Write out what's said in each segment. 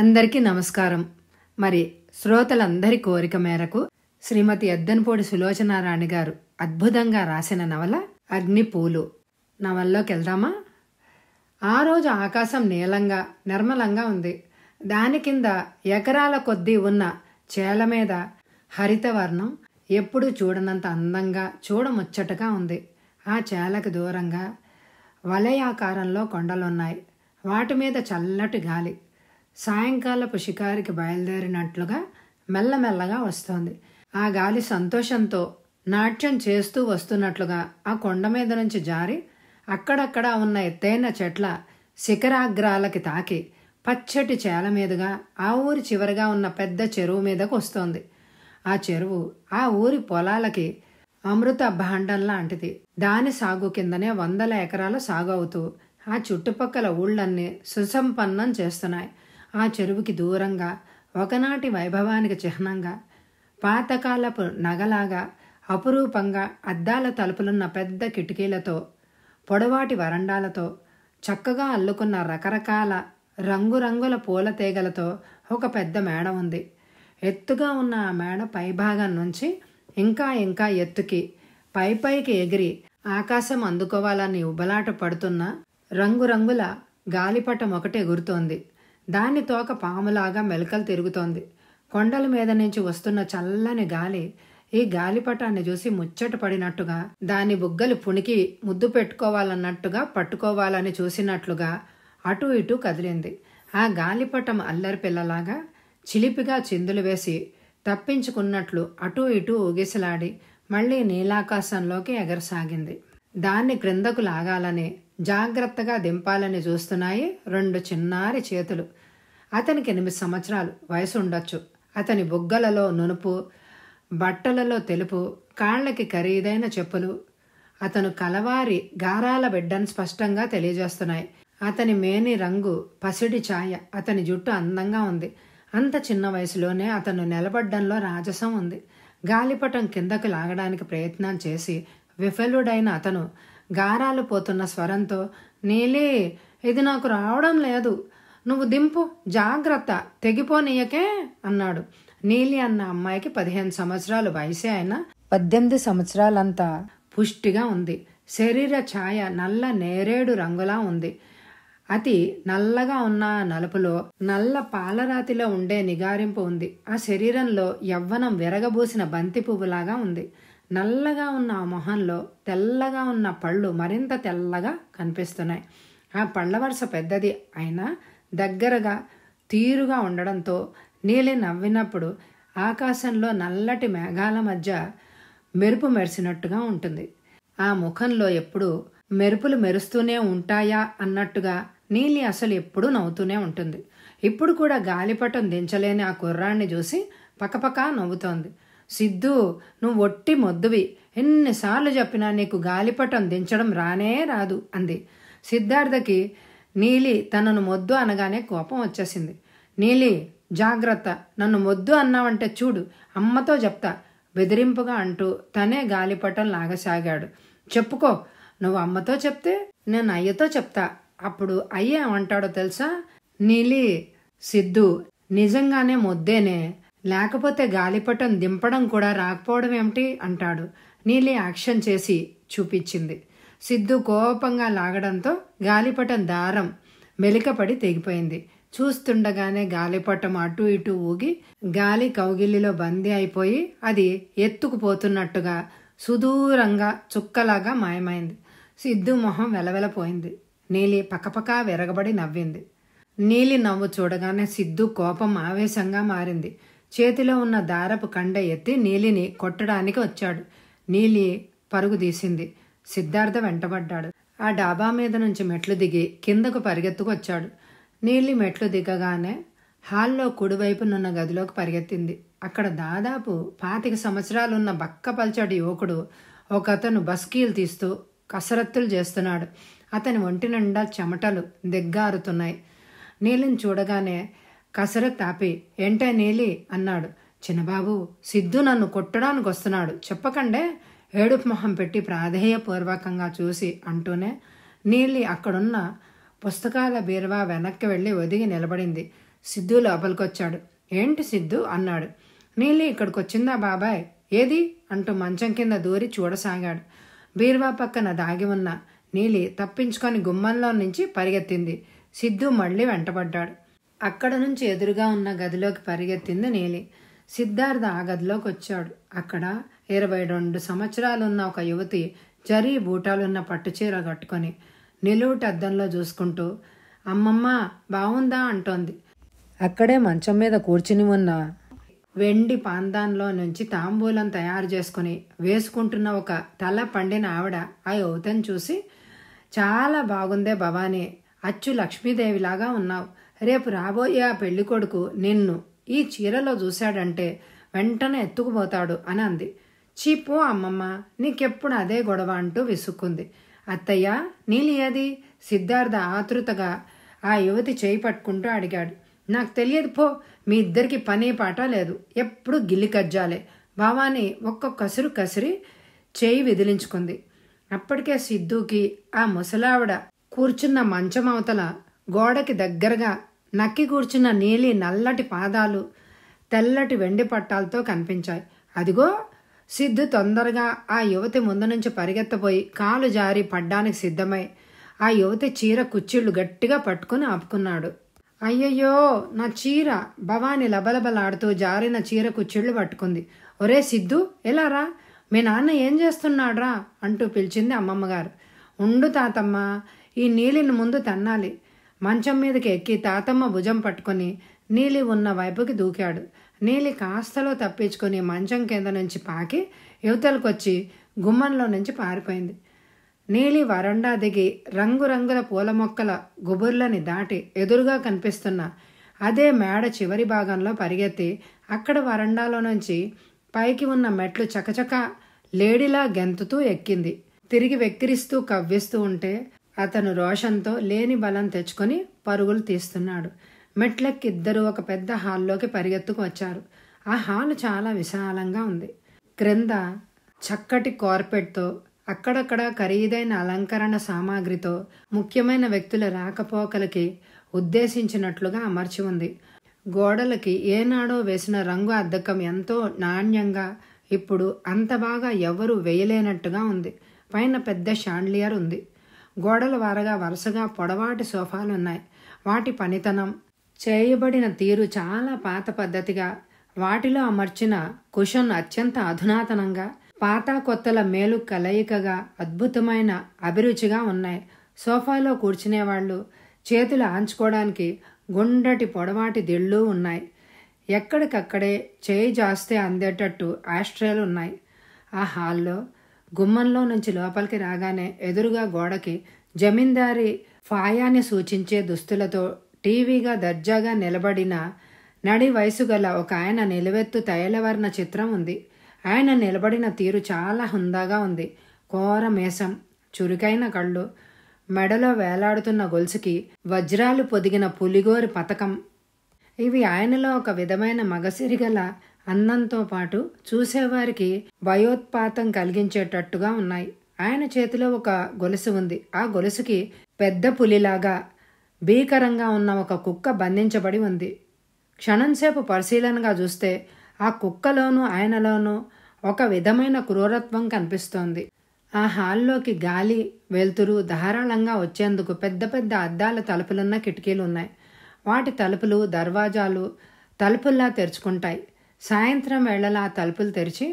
అందరికీ నమస్కారం మరి శ్రోతలందరి కోరిక మేరకు శ్రీమతి ఎద్దనపూడి సులోచనారాణి గారు అద్భుతంగా రాసిన నవల అగ్నిపూలు నవల్లోకి వెళ్దామా ఆ రోజు ఆకాశం నీలంగా నిర్మలంగా ఉంది దాని కింద ఎకరాల కొద్దీ ఉన్న చేల మీద హరితవర్ణం ఎప్పుడూ చూడనంత అందంగా చూడముచ్చటగా ఉంది ఆ చేలకు దూరంగా వలయాకారంలో కొండలున్నాయి వాటి మీద చల్లటి గాలి సాయంకాలపు షికారికి బయలుదేరినట్లుగా మెల్లమెల్లగా వస్తోంది ఆ గాలి సంతోషంతో నాట్యం చేస్తూ వస్తున్నట్లుగా ఆ కొండ మీద నుంచి జారి అక్కడక్కడ ఉన్న ఎత్తైన చెట్ల శిఖరాగ్రాలకి తాకి పచ్చటి చేల మీదుగా ఆ ఊరి చివరిగా ఉన్న పెద్ద చెరువు మీదకు వస్తోంది ఆ చెరువు ఆ ఊరి పొలాలకి అమృత భాండం లాంటిది దాని సాగు కిందనే వందల ఎకరాలు సాగు అవుతూ ఆ చుట్టుపక్కల ఊళ్ళన్నీ సుసంపన్నం చేస్తున్నాయి ఆ చెరువుకి దూరంగా ఒకనాటి వైభవానికి చిహ్నంగా పాతకాలపు నగలాగా అపురూపంగా అద్దాల తలుపులున్న పెద్ద కిటికీలతో పొడవాటి వరండాలతో చక్కగా అల్లుకున్న రకరకాల రంగురంగుల పూల తీగలతో ఒక పెద్ద మేడ ఉంది ఎత్తుగా ఉన్న ఆ మేడ పైభాగం నుంచి ఇంకా ఇంకా ఎత్తుకి పై పైకి ఎగిరి ఆకాశం అందుకోవాలని ఉబలాట పడుతున్న రంగురంగుల గాలిపటం ఒకటి ఎగురుతోంది దాని తోక పాములాగా మెలకలు తిరుగుతోంది కొండల మీద నుంచి వస్తున్న చల్లని గాలి ఈ గాలిపటాన్ని చూసి ముచ్చట పడినట్టుగా దాని బుగ్గలు పుణికి ముద్దు పెట్టుకోవాలన్నట్టుగా పట్టుకోవాలని చూసినట్లుగా అటు ఇటు కదిలింది ఆ గాలిపటం అల్లరి పిల్లలాగా చిలిపిగా చిందులు వేసి తప్పించుకున్నట్లు అటూ ఇటూ ఊగిసలాడి మళ్లీ నీలాకాశంలోకి ఎగరసాగింది దాన్ని క్రిందకు లాగాలని జాగ్రత్తగా దింపాలని చూస్తున్నాయి రెండు చిన్నారి చేతులు అతనికి ఎనిమిది సంవత్సరాలు వయసు ఉండొచ్చు అతని బుగ్గలలో నునుపు బట్టలలో తెలుపు కాళ్ళకి ఖరీదైన చెప్పులు అతను కలవారి గారాల బిడ్డను స్పష్టంగా తెలియజేస్తున్నాయి అతని మేని రంగు పసిడి ఛాయ అతని జుట్టు అందంగా ఉంది అంత చిన్న వయసులోనే అతను నిలబడ్డంలో రాజసం ఉంది గాలిపటం కిందకు లాగడానికి ప్రయత్నం చేసి విఫలుడైన అతను గారాలు పోతున్న స్వరంతో నీలే ఇది నాకు రావడం లేదు నువ్వు దింపు జాగ్రత్త తెగిపోనీయకే అన్నాడు నీలి అన్న అమ్మాయికి పదిహేను సంవత్సరాలు వయసే అయినా పద్దెనిమిది సంవత్సరాలంతా పుష్టిగా ఉంది శరీర ఛాయ నల్ల నేరేడు రంగులా ఉంది అతి నల్లగా ఉన్న నలుపులో నల్ల పాలరాతిలో ఉండే నిగారింపు ఉంది ఆ శరీరంలో యవ్వనం విరగబూసిన బంతి పువ్వులాగా ఉంది నల్లగా ఉన్న ఆ మొహంలో తెల్లగా ఉన్న పళ్ళు మరింత తెల్లగా కనిపిస్తున్నాయి ఆ పళ్ళ వరుస పెద్దది అయినా దగ్గరగా తీరుగా ఉండడంతో నీలి నవ్వినప్పుడు ఆకాశంలో నల్లటి మేఘాల మధ్య మెరుపు మెరిసినట్టుగా ఉంటుంది ఆ ముఖంలో ఎప్పుడు మెరుపులు మెరుస్తూనే ఉంటాయా అన్నట్టుగా నీలి అసలు ఎప్పుడూ నవ్వుతూనే ఉంటుంది ఇప్పుడు కూడా గాలిపటం దించలేని ఆ కుర్రాన్ని చూసి పక్కపక్క నవ్వుతోంది సిద్ధు నువ్వు ఒట్టి మొద్దువి ఎన్నిసార్లు చెప్పినా నీకు గాలిపటం దించడం రానే రాదు అంది సిద్ధార్థకి నీలి తనను మొద్దు అనగానే కోపం వచ్చేసింది నీలి జాగ్రత్త నన్ను మొద్దు అన్నావంటే చూడు అమ్మతో చెప్తా బెదిరింపుగా అంటూ తనే గాలిపటం లాగసాగాడు చెప్పుకో నువ్వు అమ్మతో చెప్తే నేను అయ్యతో చెప్తా అప్పుడు అయ్య ఏమంటాడో తెలుసా నీలి సిద్ధు నిజంగానే మొద్దేనే లేకపోతే గాలిపటం దింపడం కూడా రాకపోవడం ఏమిటి అంటాడు నీలి యాక్షన్ చేసి చూపించింది సిద్ధు కోపంగా లాగడంతో గాలిపటం దారం మెలికపడి తెగిపోయింది చూస్తుండగానే గాలిపటం అటు ఇటు ఊగి గాలి కౌగిలిలో బందీ అయిపోయి అది ఎత్తుకుపోతున్నట్టుగా సుదూరంగా చుక్కలాగా మాయమైంది సిద్ధు మొహం వెలవెలపోయింది నీలి పక్కపక్క విరగబడి నవ్వింది నీలి నవ్వు చూడగానే సిద్ధు కోపం ఆవేశంగా మారింది చేతిలో ఉన్న దారపు కండ ఎత్తి నీలిని కొట్టడానికి వచ్చాడు నీలి పరుగు తీసింది సిద్ధార్థ వెంటబడ్డాడు ఆ డాబా మీద నుంచి మెట్లు దిగి కిందకు పరిగెత్తుకు వచ్చాడు నీలి మెట్లు దిగగానే హాల్లో కుడివైపునున్న గదిలోకి పరిగెత్తింది అక్కడ దాదాపు పాతిక సంవత్సరాలున్న బక్క బక్కపల్చడి యువకుడు ఒక అతను బస్కీలు తీస్తూ కసరత్తులు చేస్తున్నాడు అతని ఒంటి నిండా చెమటలు దిగ్గారుతున్నాయి నీలిని చూడగానే కసరత్ ఆపే ఏంటే నీలి అన్నాడు చిన్నబాబు సిద్ధు నన్ను కొట్టడానికి వస్తున్నాడు చెప్పకండే ఏడుపు మొహం పెట్టి ప్రాధేయపూర్వకంగా చూసి అంటూనే నీళ్ళి అక్కడున్న పుస్తకాల బీరువా వెనక్కి వెళ్ళి ఒదిగి నిలబడింది సిద్ధు లోపలికొచ్చాడు ఏంటి సిద్ధు అన్నాడు నీళ్ళి ఇక్కడికి వచ్చిందా బాబాయ్ ఏది అంటూ మంచం కింద దూరి చూడసాగాడు బీరువా పక్కన దాగి ఉన్న నీలి తప్పించుకొని గుమ్మంలో నుంచి పరిగెత్తింది సిద్ధు మళ్ళీ వెంటబడ్డాడు అక్కడ నుంచి ఎదురుగా ఉన్న గదిలోకి పరిగెత్తింది నేలి సిద్ధార్థ ఆ గదిలోకి వచ్చాడు అక్కడ ఇరవై రెండు సంవత్సరాలున్న ఒక యువతి జరీ బూటాలున్న పట్టుచీర కట్టుకొని నిలువుటి అద్దంలో చూసుకుంటూ అమ్మమ్మ బావుందా అంటోంది అక్కడే మంచం మీద కూర్చుని ఉన్న వెండి పాందాన్లో నుంచి తాంబూలం తయారు చేసుకుని వేసుకుంటున్న ఒక తల పండిన ఆవిడ ఆ యువతని చూసి చాలా బాగుందే భవానీ అచ్చు లక్ష్మీదేవిలాగా ఉన్నావు రేపు రాబోయే ఆ పెళ్ళికొడుకు నిన్ను ఈ చీరలో చూశాడంటే వెంటనే ఎత్తుకుపోతాడు అని అంది చీపు అమ్మమ్మ నీకెప్పుడు అదే గొడవ అంటూ విసుక్కుంది అత్తయ్య నీలియది సిద్ధార్థ ఆతృతగా ఆ యువతి చేయి పట్టుకుంటూ అడిగాడు నాకు తెలియదు పో మీ ఇద్దరికి పని పాట లేదు ఎప్పుడు గిల్లి కజ్జాలే భావాని ఒక్క కసురు కసిరి చేయి విదిలించుకుంది అప్పటికే సిద్ధుకి ఆ ముసలావిడ కూర్చున్న మంచం అవతల గోడకి దగ్గరగా నక్కి కూర్చున్న నీలి నల్లటి పాదాలు తెల్లటి వెండి పట్టాలతో కనిపించాయి అదిగో సిద్ధు తొందరగా ఆ యువతి ముందు నుంచి పరిగెత్తపోయి కాలు జారి పడ్డానికి సిద్ధమై ఆ యువతి చీర కుచ్చిళ్ళు గట్టిగా పట్టుకుని ఆపుకున్నాడు అయ్యయ్యో నా చీర భవాని లబలబలాడుతూ జారిన చీర కుచ్చిళ్ళు పట్టుకుంది ఒరే సిద్ధు ఎలా రా మీ నాన్న ఏం చేస్తున్నాడ్రా అంటూ పిలిచింది అమ్మమ్మగారు ఉండు తాతమ్మ ఈ నీలిని ముందు తన్నాలి మంచం మీదకి ఎక్కి తాతమ్మ భుజం పట్టుకొని నీలి ఉన్న వైపుకి దూకాడు నీలి కాస్తలో తప్పించుకొని మంచం కింద నుంచి పాకి యువతలకొచ్చి గుమ్మంలో నుంచి పారిపోయింది నీలి వరండా దిగి రంగురంగుల పూల మొక్కల గుబుర్లని దాటి ఎదురుగా కనిపిస్తున్న అదే మేడ చివరి భాగంలో పరిగెత్తి అక్కడ వరండాలో నుంచి పైకి ఉన్న మెట్లు చకచక లేడిలా గెంతుతూ ఎక్కింది తిరిగి వెక్కిరిస్తూ కవ్విస్తూ ఉంటే అతను రోషంతో లేని బలం తెచ్చుకొని పరుగులు తీస్తున్నాడు మెట్లెక్కి ఇద్దరు ఒక పెద్ద హాల్లోకి పరిగెత్తుకు వచ్చారు ఆ హాల్ చాలా విశాలంగా ఉంది క్రింద చక్కటి కార్పెట్తో అక్కడక్కడ ఖరీదైన అలంకరణ సామాగ్రితో ముఖ్యమైన వ్యక్తుల రాకపోకలకి ఉద్దేశించినట్లుగా అమర్చి ఉంది గోడలకి ఏనాడో వేసిన రంగు అద్దకం ఎంతో నాణ్యంగా ఇప్పుడు అంత బాగా ఎవరూ వేయలేనట్టుగా ఉంది పైన పెద్ద షాండ్లియర్ ఉంది గోడల వారగా వరుసగా పొడవాటి సోఫాలున్నాయి వాటి పనితనం చేయబడిన తీరు చాలా పాత పద్ధతిగా వాటిలో అమర్చిన కుషన్ అత్యంత అధునాతనంగా పాత కొత్తల మేలు కలయికగా అద్భుతమైన అభిరుచిగా ఉన్నాయి సోఫాలో కూర్చునేవాళ్ళు చేతులు ఆంచుకోవడానికి గుండటి పొడవాటి దిళ్ళు ఉన్నాయి ఎక్కడికక్కడే చేయి జాస్తే అందేటట్టు ఆస్ట్రేలు ఉన్నాయి ఆ హాల్లో గుమ్మంలో నుంచి లోపలికి రాగానే ఎదురుగా గోడకి జమీందారి ఫాయాన్ని సూచించే దుస్తులతో టీవీగా దర్జాగా నిలబడిన నడి వయసు గల ఒక ఆయన నిలువెత్తు తైలవర్ణ చిత్రం ఉంది ఆయన నిలబడిన తీరు చాలా హుందాగా ఉంది కోర మేసం చురుకైన కళ్ళు మెడలో వేలాడుతున్న గొలుసుకి వజ్రాలు పొదిగిన పులిగోరి పథకం ఇవి ఆయనలో ఒక విధమైన మగసిరిగల అందంతో పాటు చూసేవారికి భయోత్పాతం కలిగించేటట్టుగా ఉన్నాయి ఆయన చేతిలో ఒక గొలుసు ఉంది ఆ గొలుసుకి పెద్ద పులిలాగా భీకరంగా ఉన్న ఒక కుక్క బంధించబడి ఉంది క్షణంసేపు పరిశీలనగా చూస్తే ఆ కుక్కలోనూ ఆయనలోనూ ఒక విధమైన క్రూరత్వం కనిపిస్తోంది ఆ హాల్లోకి గాలి వెలుతురు ధారాళంగా వచ్చేందుకు పెద్ద పెద్ద అద్దాల తలుపులున్న కిటికీలు ఉన్నాయి వాటి తలుపులు దర్వాజాలు తలుపుల్లా తెరుచుకుంటాయి సాయంత్రం వేళలా ఆ తలుపులు తెరిచి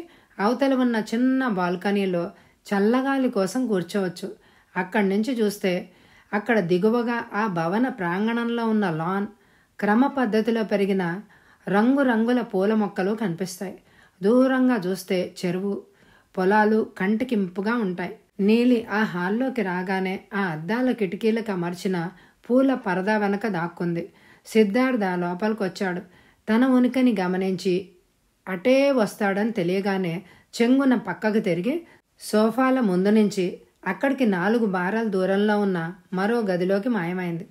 అవతల ఉన్న చిన్న బాల్కనీలో చల్లగాలి కోసం కూర్చోవచ్చు అక్కడి నుంచి చూస్తే అక్కడ దిగువగా ఆ భవన ప్రాంగణంలో ఉన్న లాన్ క్రమ పద్ధతిలో పెరిగిన రంగురంగుల పూల మొక్కలు కనిపిస్తాయి దూరంగా చూస్తే చెరువు పొలాలు కంటికింపుగా ఉంటాయి నీలి ఆ హాల్లోకి రాగానే ఆ అద్దాల కిటికీలకు అమర్చిన పూల పరదా వెనక దాక్కుంది సిద్ధార్థ లోపలికొచ్చాడు తన ఉనికిని గమనించి అటే వస్తాడని తెలియగానే చెంగున పక్కకు తిరిగి సోఫాల ముందు నుంచి అక్కడికి నాలుగు బారాల దూరంలో ఉన్న మరో గదిలోకి మాయమైంది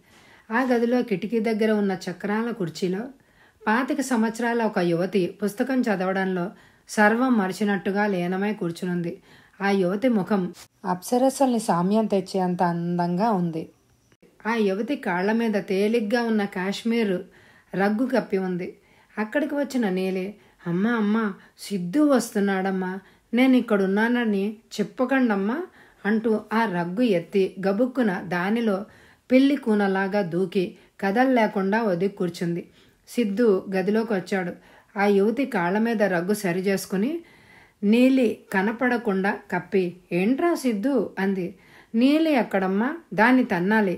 ఆ గదిలో కిటికీ దగ్గర ఉన్న చక్రాల కుర్చీలో పాతిక సంవత్సరాల ఒక యువతి పుస్తకం చదవడంలో సర్వం మరిచినట్టుగా లీనమై కూర్చునుంది ఆ యువతి ముఖం అప్సరసల్ని సామ్యం తెచ్చేంత అందంగా ఉంది ఆ యువతి కాళ్ల మీద తేలిగ్గా ఉన్న కాశ్మీరు రగ్గు కప్పి ఉంది అక్కడికి వచ్చిన నీలి అమ్మా అమ్మ సిద్ధు వస్తున్నాడమ్మా నేను ఇక్కడున్నానని చెప్పకండమ్మా అంటూ ఆ రగ్గు ఎత్తి గబుక్కున దానిలో పెళ్లి కూనలాగా దూకి కదల్లేకుండా వదిలి కూర్చుంది సిద్ధు గదిలోకి వచ్చాడు ఆ యువతి కాళ్ళ మీద రగ్గు సరి చేసుకుని నీలి కనపడకుండా కప్పి ఏంట్రా సిద్ధు అంది నీలి ఎక్కడమ్మా దాన్ని తన్నాలి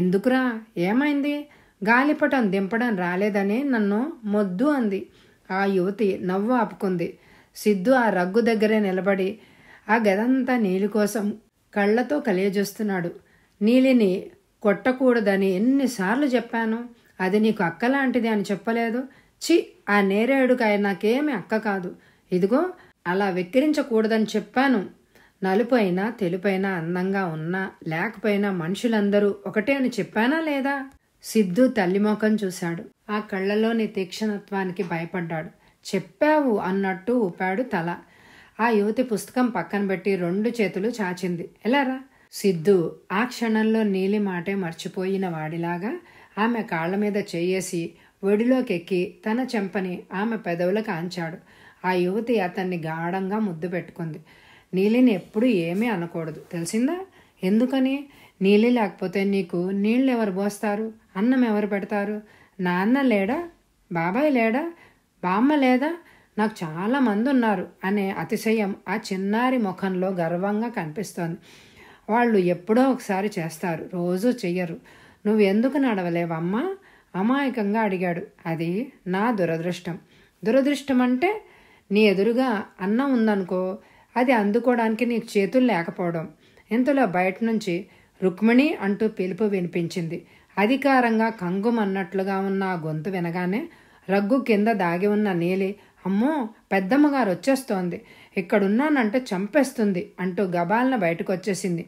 ఎందుకురా ఏమైంది గాలిపటం దింపడం రాలేదని నన్ను మొద్దు అంది ఆ యువతి నవ్వు ఆపుకుంది సిద్ధు ఆ రగ్గు దగ్గరే నిలబడి ఆ గదంతా నీలి కోసం కళ్ళతో కలియజూస్తున్నాడు నీలిని కొట్టకూడదని ఎన్నిసార్లు చెప్పాను అది నీకు అక్కలాంటిది అని చెప్పలేదు చి ఆ నేరేడుకాయ నాకేమి అక్క కాదు ఇదిగో అలా వెక్కిరించకూడదని చెప్పాను నలుపైనా తెలుపైనా అందంగా ఉన్నా లేకపోయినా మనుషులందరూ ఒకటే అని చెప్పానా లేదా సిద్ధు తల్లిమోకం చూశాడు ఆ కళ్ళలోని తీక్షణత్వానికి భయపడ్డాడు చెప్పావు అన్నట్టు ఊపాడు తల ఆ యువతి పుస్తకం పక్కన పెట్టి రెండు చేతులు చాచింది ఎలారా సిద్ధు ఆ క్షణంలో నీలి మాటే మర్చిపోయిన వాడిలాగా ఆమె కాళ్ళ మీద చేయేసి ఒడిలోకెక్కి తన చెంపని ఆమె పెదవులకు ఆంచాడు ఆ యువతి అతన్ని గాఢంగా ముద్దు పెట్టుకుంది నీలిని ఎప్పుడు ఏమీ అనకూడదు తెలిసిందా ఎందుకని నీలి లేకపోతే నీకు నీళ్ళు ఎవరు పోస్తారు అన్నం ఎవరు పెడతారు నాన్న లేడా బాబాయ్ లేడా బామ్మ లేదా నాకు చాలా మంది ఉన్నారు అనే అతిశయం ఆ చిన్నారి ముఖంలో గర్వంగా కనిపిస్తోంది వాళ్ళు ఎప్పుడో ఒకసారి చేస్తారు రోజు చెయ్యరు నువ్వెందుకు నడవలేవమ్మా అమాయకంగా అడిగాడు అది నా దురదృష్టం దురదృష్టం అంటే నీ ఎదురుగా అన్నం ఉందనుకో అది అందుకోవడానికి నీకు చేతులు లేకపోవడం ఇంతలో బయట నుంచి రుక్మిణి అంటూ పిలుపు వినిపించింది అధికారంగా కంగుమన్నట్లుగా ఉన్న ఆ గొంతు వినగానే రగ్గు కింద దాగి ఉన్న నీలి అమ్మో పెద్దమ్మగారు వచ్చేస్తోంది ఇక్కడున్నానంటే చంపేస్తుంది అంటూ గబాలన బయటకు వచ్చేసింది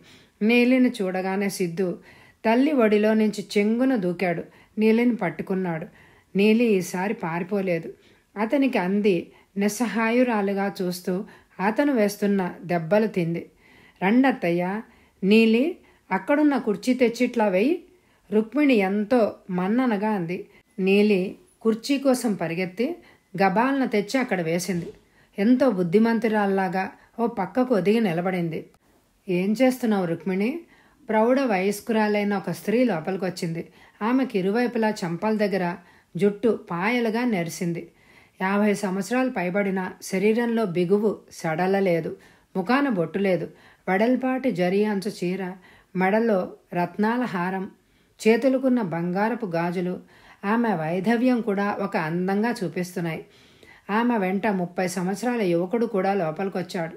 నీలిని చూడగానే సిద్ధు తల్లి ఒడిలో నుంచి చెంగున దూకాడు నీలిని పట్టుకున్నాడు నీలి ఈసారి పారిపోలేదు అతనికి అంది నిస్సహాయురాలుగా చూస్తూ అతను వేస్తున్న దెబ్బలు తింది రండత్తయ్య నీలి అక్కడున్న కుర్చీ తెచ్చి ఇట్లా వెయ్యి రుక్మిణి ఎంతో మన్ననగా అంది నీలి కుర్చీ కోసం పరిగెత్తి గబాలను తెచ్చి అక్కడ వేసింది ఎంతో బుద్ధిమంతురాల్లాగా ఓ పక్కకు ఒదిగి నిలబడింది ఏం చేస్తున్నావు రుక్మిణి ప్రౌఢ వయస్కురాలైన ఒక స్త్రీ లోపలికి వచ్చింది ఆమెకి ఇరువైపులా చంపల దగ్గర జుట్టు పాయలుగా నెరిసింది యాభై సంవత్సరాలు పైబడిన శరీరంలో బిగువు సడలలేదు ముఖాన బొట్టు లేదు వడల్పాటి జరియాంచు చీర మెడలో రత్నాల హారం చేతులకున్న బంగారపు గాజులు ఆమె వైధవ్యం కూడా ఒక అందంగా చూపిస్తున్నాయి ఆమె వెంట ముప్పై సంవత్సరాల యువకుడు కూడా లోపలికొచ్చాడు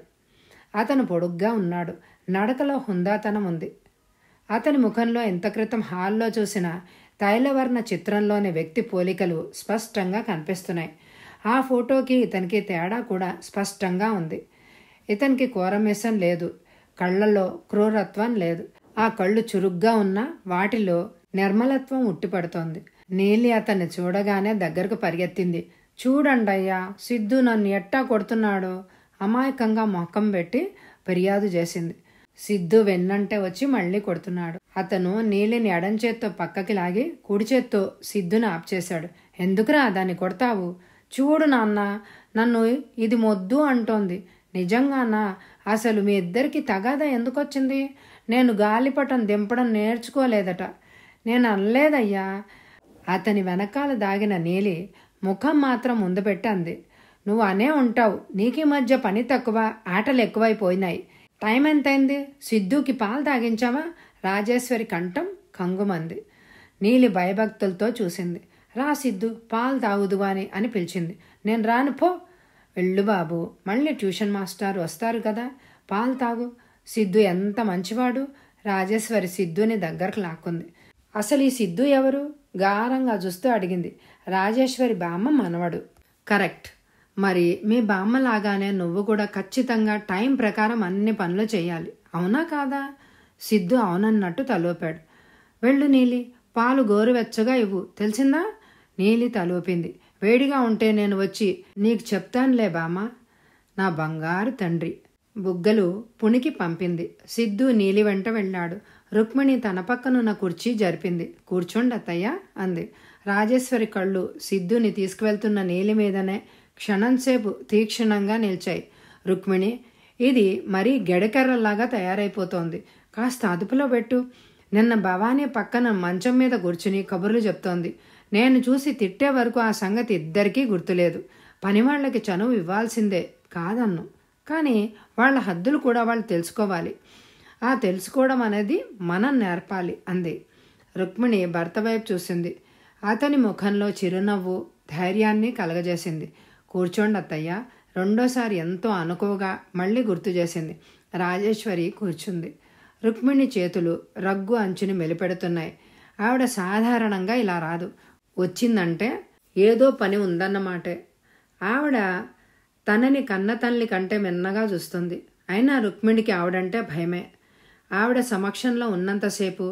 అతను పొడుగ్గా ఉన్నాడు నడకలో హుందాతనం ఉంది అతని ముఖంలో ఇంత క్రితం హాల్లో చూసిన తైలవర్ణ చిత్రంలోని వ్యక్తి పోలికలు స్పష్టంగా కనిపిస్తున్నాయి ఆ ఫోటోకి ఇతనికి తేడా కూడా స్పష్టంగా ఉంది ఇతనికి కోరమేసం లేదు కళ్ళల్లో క్రూరత్వం లేదు ఆ కళ్ళు చురుగ్గా ఉన్న వాటిలో నిర్మలత్వం ఉట్టిపడుతోంది నీలి అతన్ని చూడగానే దగ్గరకు పరిగెత్తింది చూడండయ్యా సిద్ధు నన్ను ఎట్టా కొడుతున్నాడో అమాయకంగా మొఖం పెట్టి ఫిర్యాదు చేసింది సిద్ధు వెన్నంటే వచ్చి మళ్ళీ కొడుతున్నాడు అతను నీలిని ఎడంచేత్తో చేత్తో పక్కకి లాగి కుడి చేత్తో సిద్ధుని ఆపుచేశాడు ఎందుకురా దాన్ని కొడతావు చూడు నాన్న నన్ను ఇది మొద్దు అంటోంది నిజంగానా అసలు మీ ఇద్దరికి తగాదా ఎందుకొచ్చింది నేను గాలిపటం దింపడం నేర్చుకోలేదట నేను అనలేదయ్యా అతని వెనకాల దాగిన నీలి ముఖం మాత్రం ముందు పెట్టంది నువ్వు అనే ఉంటావు నీకీ మధ్య పని తక్కువ ఆటలు ఎక్కువైపోయినాయి టైం ఎంతైంది సిద్ధూకి పాలు తాగించావా రాజేశ్వరి కంఠం కంగుమంది నీలి భయభక్తులతో చూసింది రా సిద్ధు పాలు తాగుదు అని అని పిలిచింది నేను రాను పో వెళ్ళు బాబు మళ్ళీ ట్యూషన్ మాస్టర్ వస్తారు కదా పాలు తాగు సిద్ధు ఎంత మంచివాడు రాజేశ్వరి సిద్ధుని దగ్గరకు లాక్కుంది అసలు ఈ సిద్ధు ఎవరు గారంగా చూస్తూ అడిగింది రాజేశ్వరి బామ్మ మనవడు కరెక్ట్ మరి మీ బామ్మ లాగానే నువ్వు కూడా ఖచ్చితంగా టైం ప్రకారం అన్ని పనులు చేయాలి అవునా కాదా సిద్ధు అవునన్నట్టు తలోపాడు వెళ్ళు నీలి పాలు గోరువెచ్చగా ఇవ్వు తెలిసిందా నీలి తలోపింది వేడిగా ఉంటే నేను వచ్చి నీకు చెప్తానులే బామ్మ నా బంగారు తండ్రి బుగ్గలు పుణికి పంపింది సిద్ధు నీలి వెంట వెళ్ళాడు రుక్మిణి తన పక్కనున్న కుర్చీ జరిపింది కూర్చోండత్తయ్య అంది రాజేశ్వరి కళ్ళు సిద్ధుని తీసుకువెళ్తున్న నీలి మీదనే క్షణంసేపు తీక్షణంగా నిలిచాయి రుక్మిణి ఇది మరీ గెడకర్రలాగా తయారైపోతోంది కాస్త అదుపులో పెట్టు నిన్న భవానీ పక్కన మంచం మీద కూర్చుని కబుర్లు చెప్తోంది నేను చూసి తిట్టే వరకు ఆ సంగతి ఇద్దరికీ గుర్తులేదు పనివాళ్లకి చనువు ఇవ్వాల్సిందే కాదన్ను కానీ వాళ్ళ హద్దులు కూడా వాళ్ళు తెలుసుకోవాలి ఆ తెలుసుకోవడం అనేది మనం నేర్పాలి అంది రుక్మిణి భర్త వైపు చూసింది అతని ముఖంలో చిరునవ్వు ధైర్యాన్ని కలగజేసింది కూర్చోండి అత్తయ్య రెండోసారి ఎంతో అనుకోగా మళ్ళీ గుర్తు చేసింది రాజేశ్వరి కూర్చుంది రుక్మిణి చేతులు రగ్గు అంచుని మెలిపెడుతున్నాయి ఆవిడ సాధారణంగా ఇలా రాదు వచ్చిందంటే ఏదో పని ఉందన్నమాటే ఆవిడ తనని కన్న తల్లి కంటే మిన్నగా చూస్తుంది అయినా రుక్మిణికి ఆవిడంటే భయమే ఆవిడ సమక్షంలో ఉన్నంతసేపు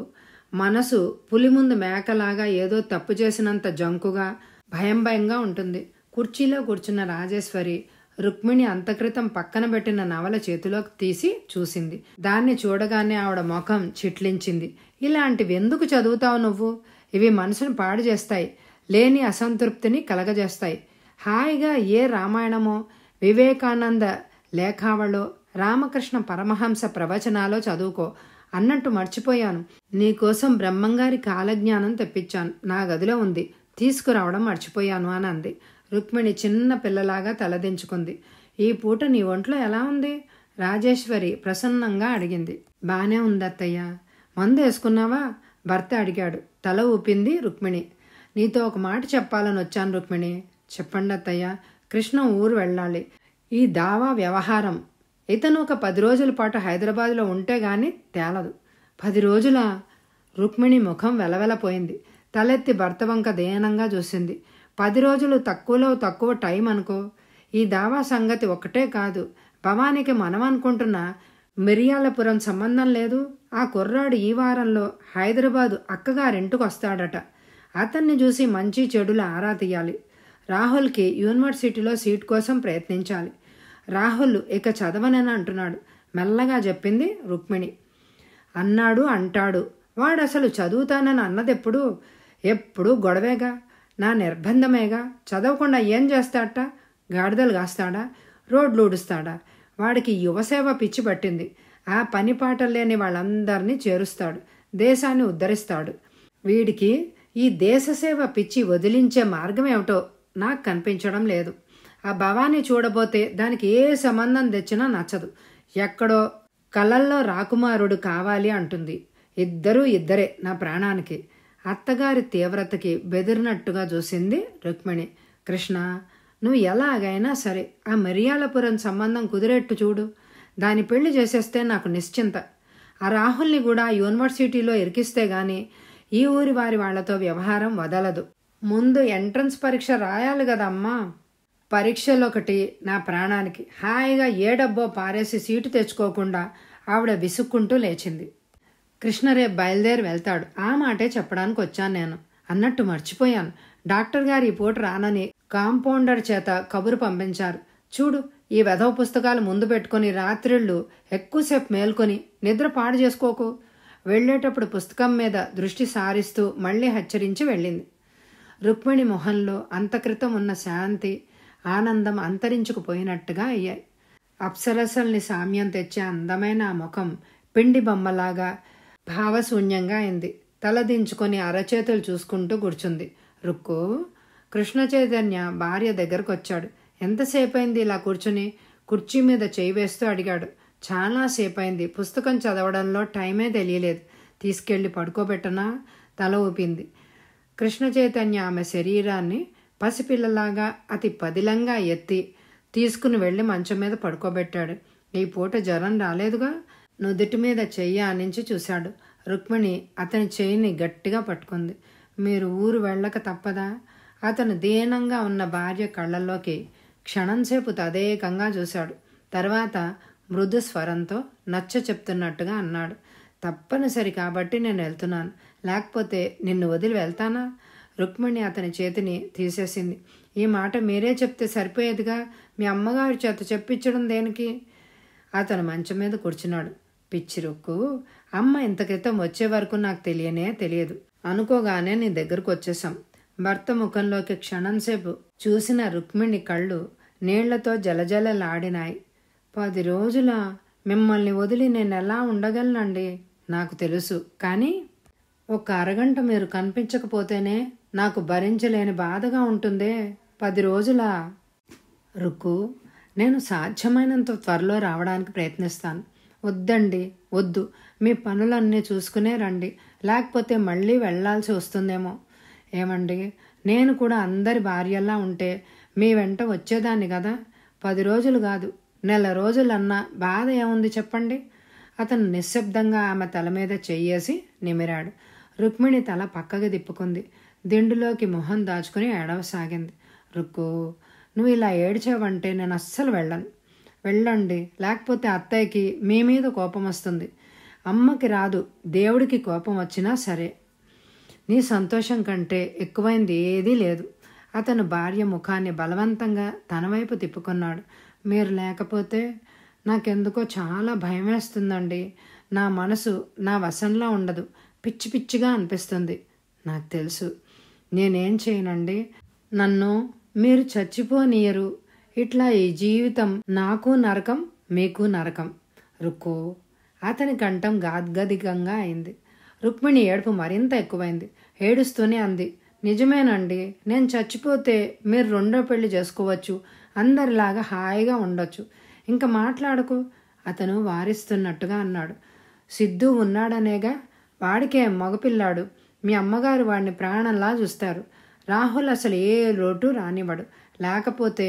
మనసు పులి ముందు మేకలాగా ఏదో తప్పు చేసినంత జంకుగా భయం భయంగా ఉంటుంది కుర్చీలో కూర్చున్న రాజేశ్వరి రుక్మిణి అంతక్రితం పక్కన పెట్టిన నవల చేతిలోకి తీసి చూసింది దాన్ని చూడగానే ఆవిడ ముఖం చిట్లించింది ఇలాంటివి ఎందుకు చదువుతావు నువ్వు ఇవి మనసును పాడు చేస్తాయి లేని అసంతృప్తిని కలగజేస్తాయి హాయిగా ఏ రామాయణమో వివేకానంద లేఖావళో రామకృష్ణ పరమహంస ప్రవచనాలో చదువుకో అన్నట్టు మర్చిపోయాను నీకోసం బ్రహ్మంగారి కాలజ్ఞానం తెప్పించాను నా గదిలో ఉంది తీసుకురావడం మర్చిపోయాను అని అంది రుక్మిణి చిన్న పిల్లలాగా తలదించుకుంది ఈ పూట నీ ఒంట్లో ఎలా ఉంది రాజేశ్వరి ప్రసన్నంగా అడిగింది బానే ఉందత్తయ్య మందు వేసుకున్నావా భర్త అడిగాడు తల ఊపింది రుక్మిణి నీతో ఒక మాట చెప్పాలని వచ్చాను రుక్మిణి చెప్పండి అత్తయ్య కృష్ణ ఊరు వెళ్ళాలి ఈ దావా వ్యవహారం ఇతను ఒక పది రోజుల పాటు హైదరాబాద్లో ఉంటే గాని తేలదు పది రోజుల రుక్మిణి ముఖం వెలవెలపోయింది తలెత్తి భర్త వంక దయనంగా చూసింది పది రోజులు తక్కువలో తక్కువ టైం అనుకో ఈ దావా సంగతి ఒకటే కాదు భవానికి మనం అనుకుంటున్న మిరియాలపురం సంబంధం లేదు ఆ కుర్రాడు ఈ వారంలో హైదరాబాదు అక్కగారింటికి వస్తాడట అతన్ని చూసి మంచి చెడులు ఆరా తీయాలి రాహుల్కి యూనివర్సిటీలో సీట్ కోసం ప్రయత్నించాలి రాహుల్ ఇక చదవనని అంటున్నాడు మెల్లగా చెప్పింది రుక్మిణి అన్నాడు అంటాడు వాడు అసలు చదువుతానని అన్నదెప్పుడు ఎప్పుడు గొడవేగా నా నిర్బంధమేగా చదవకుండా ఏం చేస్తాట గాడిదలు కాస్తాడా రోడ్లు ఊడుస్తాడా వాడికి యువసేవ పిచ్చి పట్టింది ఆ పని పాటలు లేని వాళ్ళందరినీ చేరుస్తాడు దేశాన్ని ఉద్ధరిస్తాడు వీడికి ఈ సేవ పిచ్చి వదిలించే మార్గం ఏమిటో నాకు కనిపించడం లేదు ఆ భవాన్ని చూడబోతే దానికి ఏ సంబంధం తెచ్చినా నచ్చదు ఎక్కడో కలల్లో రాకుమారుడు కావాలి అంటుంది ఇద్దరూ ఇద్దరే నా ప్రాణానికి అత్తగారి తీవ్రతకి బెదిరినట్టుగా చూసింది రుక్మిణి కృష్ణ నువ్వు ఎలాగైనా సరే ఆ మిరియాలపురం సంబంధం కుదిరేట్టు చూడు దాని పెళ్లి చేసేస్తే నాకు నిశ్చింత ఆ రాహుల్ని కూడా యూనివర్సిటీలో ఇరికిస్తే గాని ఈ ఊరి వారి వాళ్లతో వ్యవహారం వదలదు ముందు ఎంట్రన్స్ పరీక్ష రాయాలి కదమ్మా పరీక్షలు ఒకటి నా ప్రాణానికి హాయిగా ఏ డబ్బో పారేసి సీటు తెచ్చుకోకుండా ఆవిడ విసుక్కుంటూ లేచింది కృష్ణ రేపు బయలుదేరి వెళ్తాడు ఆ మాటే చెప్పడానికి వచ్చాను నేను అన్నట్టు మర్చిపోయాను డాక్టర్ గారు ఈ పూట రానని కాంపౌండర్ చేత కబురు పంపించారు చూడు ఈ వెధవ పుస్తకాలు ముందు పెట్టుకుని రాత్రిళ్ళు ఎక్కువసేపు మేల్కొని నిద్ర పాడు చేసుకోకు వెళ్ళేటప్పుడు పుస్తకం మీద దృష్టి సారిస్తూ మళ్ళీ హెచ్చరించి వెళ్ళింది రుక్మిణి మొహంలో అంతక్రితం ఉన్న శాంతి ఆనందం అంతరించుకుపోయినట్టుగా అయ్యాయి అప్సరసల్ని సామ్యం తెచ్చే అందమైన ఆ ముఖం పిండి బొమ్మలాగా భావశూన్యంగా అయింది తలదించుకొని అరచేతులు చూసుకుంటూ కూర్చుంది రుక్కు కృష్ణ చైతన్య భార్య దగ్గరకు వచ్చాడు ఎంతసేపు అయింది ఇలా కూర్చుని కుర్చీ మీద చేయి వేస్తూ అడిగాడు చాలాసేపు అయింది పుస్తకం చదవడంలో టైమే తెలియలేదు తీసుకెళ్ళి పడుకోబెట్టనా తల ఊపింది కృష్ణ చైతన్య ఆమె శరీరాన్ని పసిపిల్లలాగా అతి పదిలంగా ఎత్తి తీసుకుని వెళ్ళి మంచం మీద పడుకోబెట్టాడు ఈ పూట జ్వరం రాలేదుగా నుదుటి మీద చెయ్యి ఆనించి చూశాడు రుక్మిణి అతని చెయ్యిని గట్టిగా పట్టుకుంది మీరు ఊరు వెళ్ళక తప్పదా అతను దీనంగా ఉన్న భార్య కళ్ళల్లోకి క్షణంసేపు తదేకంగా చూశాడు తర్వాత మృదు స్వరంతో నచ్చ చెప్తున్నట్టుగా అన్నాడు తప్పనిసరి కాబట్టి నేను వెళ్తున్నాను లేకపోతే నిన్ను వదిలి వెళ్తానా రుక్మిణి అతని చేతిని తీసేసింది ఈ మాట మీరే చెప్తే సరిపోయేదిగా మీ అమ్మగారి చేత చెప్పించడం దేనికి అతను మంచం మీద కూర్చున్నాడు పిచ్చి రుక్కు అమ్మ ఇంత క్రితం వచ్చే వరకు నాకు తెలియనే తెలియదు అనుకోగానే నీ దగ్గరకు వచ్చేసాం భర్త ముఖంలోకి క్షణం సేపు చూసిన రుక్మిణి కళ్ళు నీళ్లతో జలజలలాడినాయి పది రోజుల మిమ్మల్ని వదిలి నేను ఎలా ఉండగలనండి నాకు తెలుసు కానీ ఒక అరగంట మీరు కనిపించకపోతేనే నాకు భరించలేని బాధగా ఉంటుందే పది రోజుల రుక్కు నేను సాధ్యమైనంత త్వరలో రావడానికి ప్రయత్నిస్తాను వద్దండి వద్దు మీ పనులన్నీ చూసుకునే రండి లేకపోతే మళ్ళీ వెళ్ళాల్సి వస్తుందేమో ఏమండి నేను కూడా అందరి భార్యల్లా ఉంటే మీ వెంట వచ్చేదాన్ని కదా పది రోజులు కాదు నెల రోజులన్నా బాధ ఏముంది చెప్పండి అతను నిశ్శబ్దంగా ఆమె తల మీద చెయ్యేసి నిమిరాడు రుక్మిణి తల పక్కకు తిప్పుకుంది దిండులోకి మొహం దాచుకుని ఏడవసాగింది రుక్కు నువ్వు ఇలా ఏడ్చావంటే నేను అస్సలు వెళ్ళను వెళ్ళండి లేకపోతే అత్తయ్యకి మీ మీద కోపం వస్తుంది అమ్మకి రాదు దేవుడికి కోపం వచ్చినా సరే నీ సంతోషం కంటే ఎక్కువైంది ఏదీ లేదు అతను భార్య ముఖాన్ని బలవంతంగా తన వైపు తిప్పుకున్నాడు మీరు లేకపోతే నాకెందుకో చాలా భయం వేస్తుందండి నా మనసు నా వశంలో ఉండదు పిచ్చి పిచ్చిగా అనిపిస్తుంది నాకు తెలుసు నేనేం చేయనండి నన్ను మీరు చచ్చిపోనీయరు ఇట్లా ఈ జీవితం నాకు నరకం మీకు నరకం రుక్కో అతని కంఠం గాద్గదికంగా అయింది రుక్మిణి ఏడుపు మరింత ఎక్కువైంది ఏడుస్తూనే అంది నిజమేనండి నేను చచ్చిపోతే మీరు రెండో పెళ్లి చేసుకోవచ్చు అందరిలాగా హాయిగా ఉండొచ్చు ఇంకా మాట్లాడకు అతను వారిస్తున్నట్టుగా అన్నాడు సిద్ధు ఉన్నాడనేగా వాడికే మగపిల్లాడు మీ అమ్మగారు వాడిని ప్రాణంలా చూస్తారు రాహుల్ అసలు ఏ లోటు రానివ్వడు లేకపోతే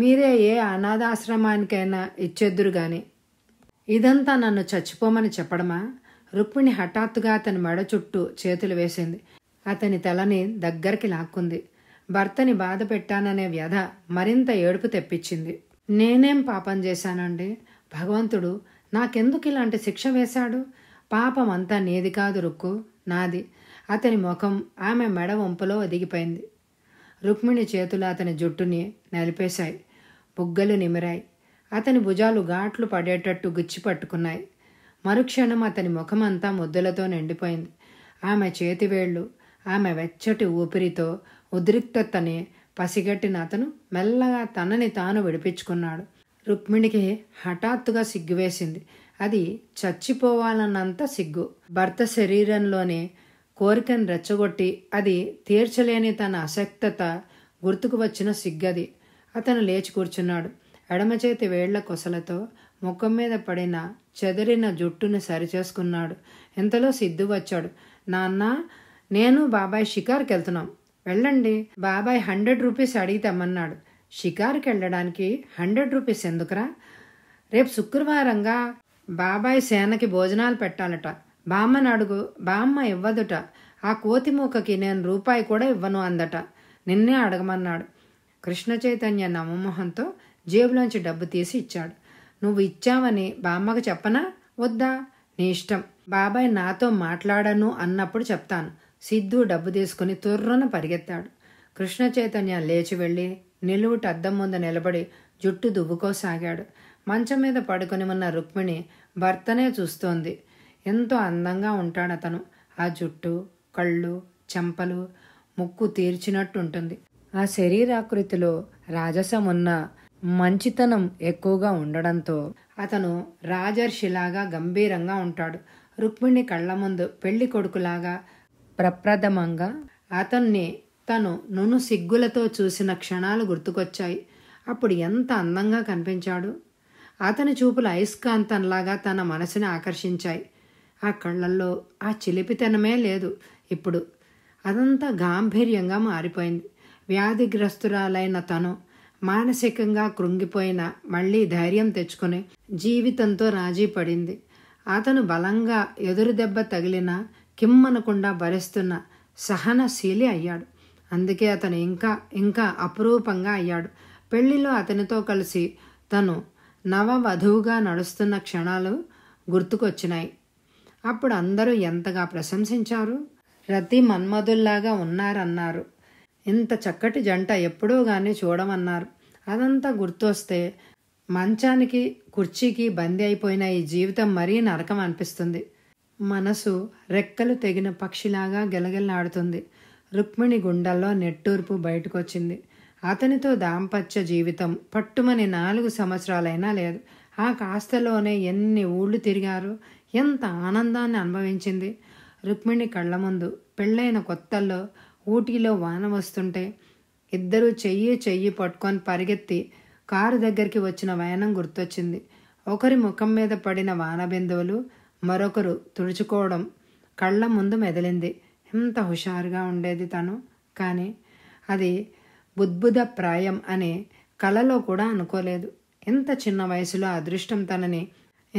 మీరే ఏ అనాథాశ్రమానికైనా ఇచ్చేద్దురు గాని ఇదంతా నన్ను చచ్చిపోమని చెప్పడమా రుక్మిణి హఠాత్తుగా అతని మెడ చుట్టూ చేతులు వేసింది అతని తలని దగ్గరికి లాక్కుంది భర్తని బాధ పెట్టాననే వ్యధ మరింత ఏడుపు తెప్పించింది నేనేం పాపం చేశానండి భగవంతుడు నాకెందుకు ఇలాంటి శిక్ష వేశాడు పాపం అంతా నీది కాదు రుక్కు నాది అతని ముఖం ఆమె మెడ వంపులో ఒదిగిపోయింది రుక్మిణి చేతులు అతని జుట్టుని నలిపేశాయి బుగ్గలు నిమిరాయి అతని భుజాలు ఘాట్లు పడేటట్టు గుచ్చి పట్టుకున్నాయి మరుక్షణం అతని ముఖమంతా ముద్దులతో నిండిపోయింది ఆమె చేతివేళ్లు ఆమె వెచ్చటి ఊపిరితో ఉద్రిక్తతని పసిగట్టిన అతను మెల్లగా తనని తాను విడిపించుకున్నాడు రుక్మిణికి హఠాత్తుగా సిగ్గువేసింది అది చచ్చిపోవాలన్నంత సిగ్గు భర్త శరీరంలోని కోరికను రెచ్చగొట్టి అది తీర్చలేని తన అసక్తత గుర్తుకు వచ్చిన సిగ్గది అతను లేచి కూర్చున్నాడు ఎడమచేతి వేళ్ల కొసలతో ముఖం మీద పడిన చెదిరిన జుట్టును సరిచేసుకున్నాడు ఇంతలో సిద్ధు వచ్చాడు నాన్న నేను బాబాయ్ షికార్కి వెళ్తున్నాం వెళ్ళండి బాబాయ్ హండ్రెడ్ రూపీస్ అడిగితేమన్నాడు షికార్కి వెళ్ళడానికి హండ్రెడ్ రూపీస్ ఎందుకురా రేపు శుక్రవారంగా బాబాయ్ సేనకి భోజనాలు పెట్టాలట బామ్మను అడుగు బామ్మ ఇవ్వదుట ఆ కోతి మూకకి నేను రూపాయి కూడా ఇవ్వను అందట నిన్నే అడగమన్నాడు కృష్ణ చైతన్య నవమోహంతో జేబులోంచి డబ్బు తీసి ఇచ్చాడు నువ్వు ఇచ్చావని బామ్మకు చెప్పనా వద్దా నీ ఇష్టం బాబాయ్ నాతో మాట్లాడను అన్నప్పుడు చెప్తాను సిద్ధు డబ్బు తీసుకుని తుర్రున పరిగెత్తాడు కృష్ణ చైతన్య లేచి వెళ్ళి నిలువుట అద్దం ముందు నిలబడి జుట్టు దువ్వుకోసాగాడు మంచం మీద పడుకుని ఉన్న రుక్మిణి భర్తనే చూస్తోంది ఎంతో అందంగా ఉంటాడు అతను ఆ జుట్టు కళ్ళు చెంపలు ముక్కు తీర్చినట్టుంటుంది ఆ శరీరాకృతిలో రాజసం ఉన్న మంచితనం ఎక్కువగా ఉండడంతో అతను రాజర్షిలాగా గంభీరంగా ఉంటాడు రుక్మిణి కళ్ళ ముందు పెళ్లి కొడుకులాగా ప్రప్రథమంగా అతన్ని తను నును సిగ్గులతో చూసిన క్షణాలు గుర్తుకొచ్చాయి అప్పుడు ఎంత అందంగా కనిపించాడు అతని చూపులు అయస్కాంతంలాగా తన మనసుని ఆకర్షించాయి ఆ కళ్ళల్లో ఆ చిలిపితనమే లేదు ఇప్పుడు అదంతా గాంభీర్యంగా మారిపోయింది వ్యాధిగ్రస్తురాలైన తను మానసికంగా కృంగిపోయిన మళ్ళీ ధైర్యం తెచ్చుకుని జీవితంతో రాజీ పడింది అతను బలంగా ఎదురు దెబ్బ తగిలిన కిమ్మనకుండా భరిస్తున్న సహనశీలి అయ్యాడు అందుకే అతను ఇంకా ఇంకా అపురూపంగా అయ్యాడు పెళ్లిలో అతనితో కలిసి తను నవవధువుగా నడుస్తున్న క్షణాలు గుర్తుకొచ్చినాయి అప్పుడు అందరూ ఎంతగా ప్రశంసించారు రతి మన్మధుల్లాగా ఉన్నారన్నారు ఇంత చక్కటి జంట ఎప్పుడూ కానీ చూడమన్నారు అదంతా గుర్తొస్తే మంచానికి కుర్చీకి బందీ అయిపోయిన ఈ జీవితం మరీ నరకం అనిపిస్తుంది మనసు రెక్కలు తెగిన పక్షిలాగా గెలగెల్లాడుతుంది రుక్మిణి గుండెల్లో నెట్టూర్పు బయటకొచ్చింది అతనితో దాంపత్య జీవితం పట్టుమని నాలుగు సంవత్సరాలైనా లేదు ఆ కాస్తలోనే ఎన్ని ఊళ్ళు తిరిగారు ఎంత ఆనందాన్ని అనుభవించింది రుక్మిణి కళ్ళ ముందు పెళ్ళైన కొత్తల్లో ఊటీలో వాన వస్తుంటే ఇద్దరు చెయ్యి చెయ్యి పట్టుకొని పరిగెత్తి కారు దగ్గరికి వచ్చిన వయనం గుర్తొచ్చింది ఒకరి ముఖం మీద పడిన వాన బిందువులు మరొకరు తుడుచుకోవడం కళ్ళ ముందు మెదిలింది ఎంత హుషారుగా ఉండేది తను కానీ అది ఉద్భుతప్రాయం అనే కలలో కూడా అనుకోలేదు ఇంత చిన్న వయసులో అదృష్టం తనని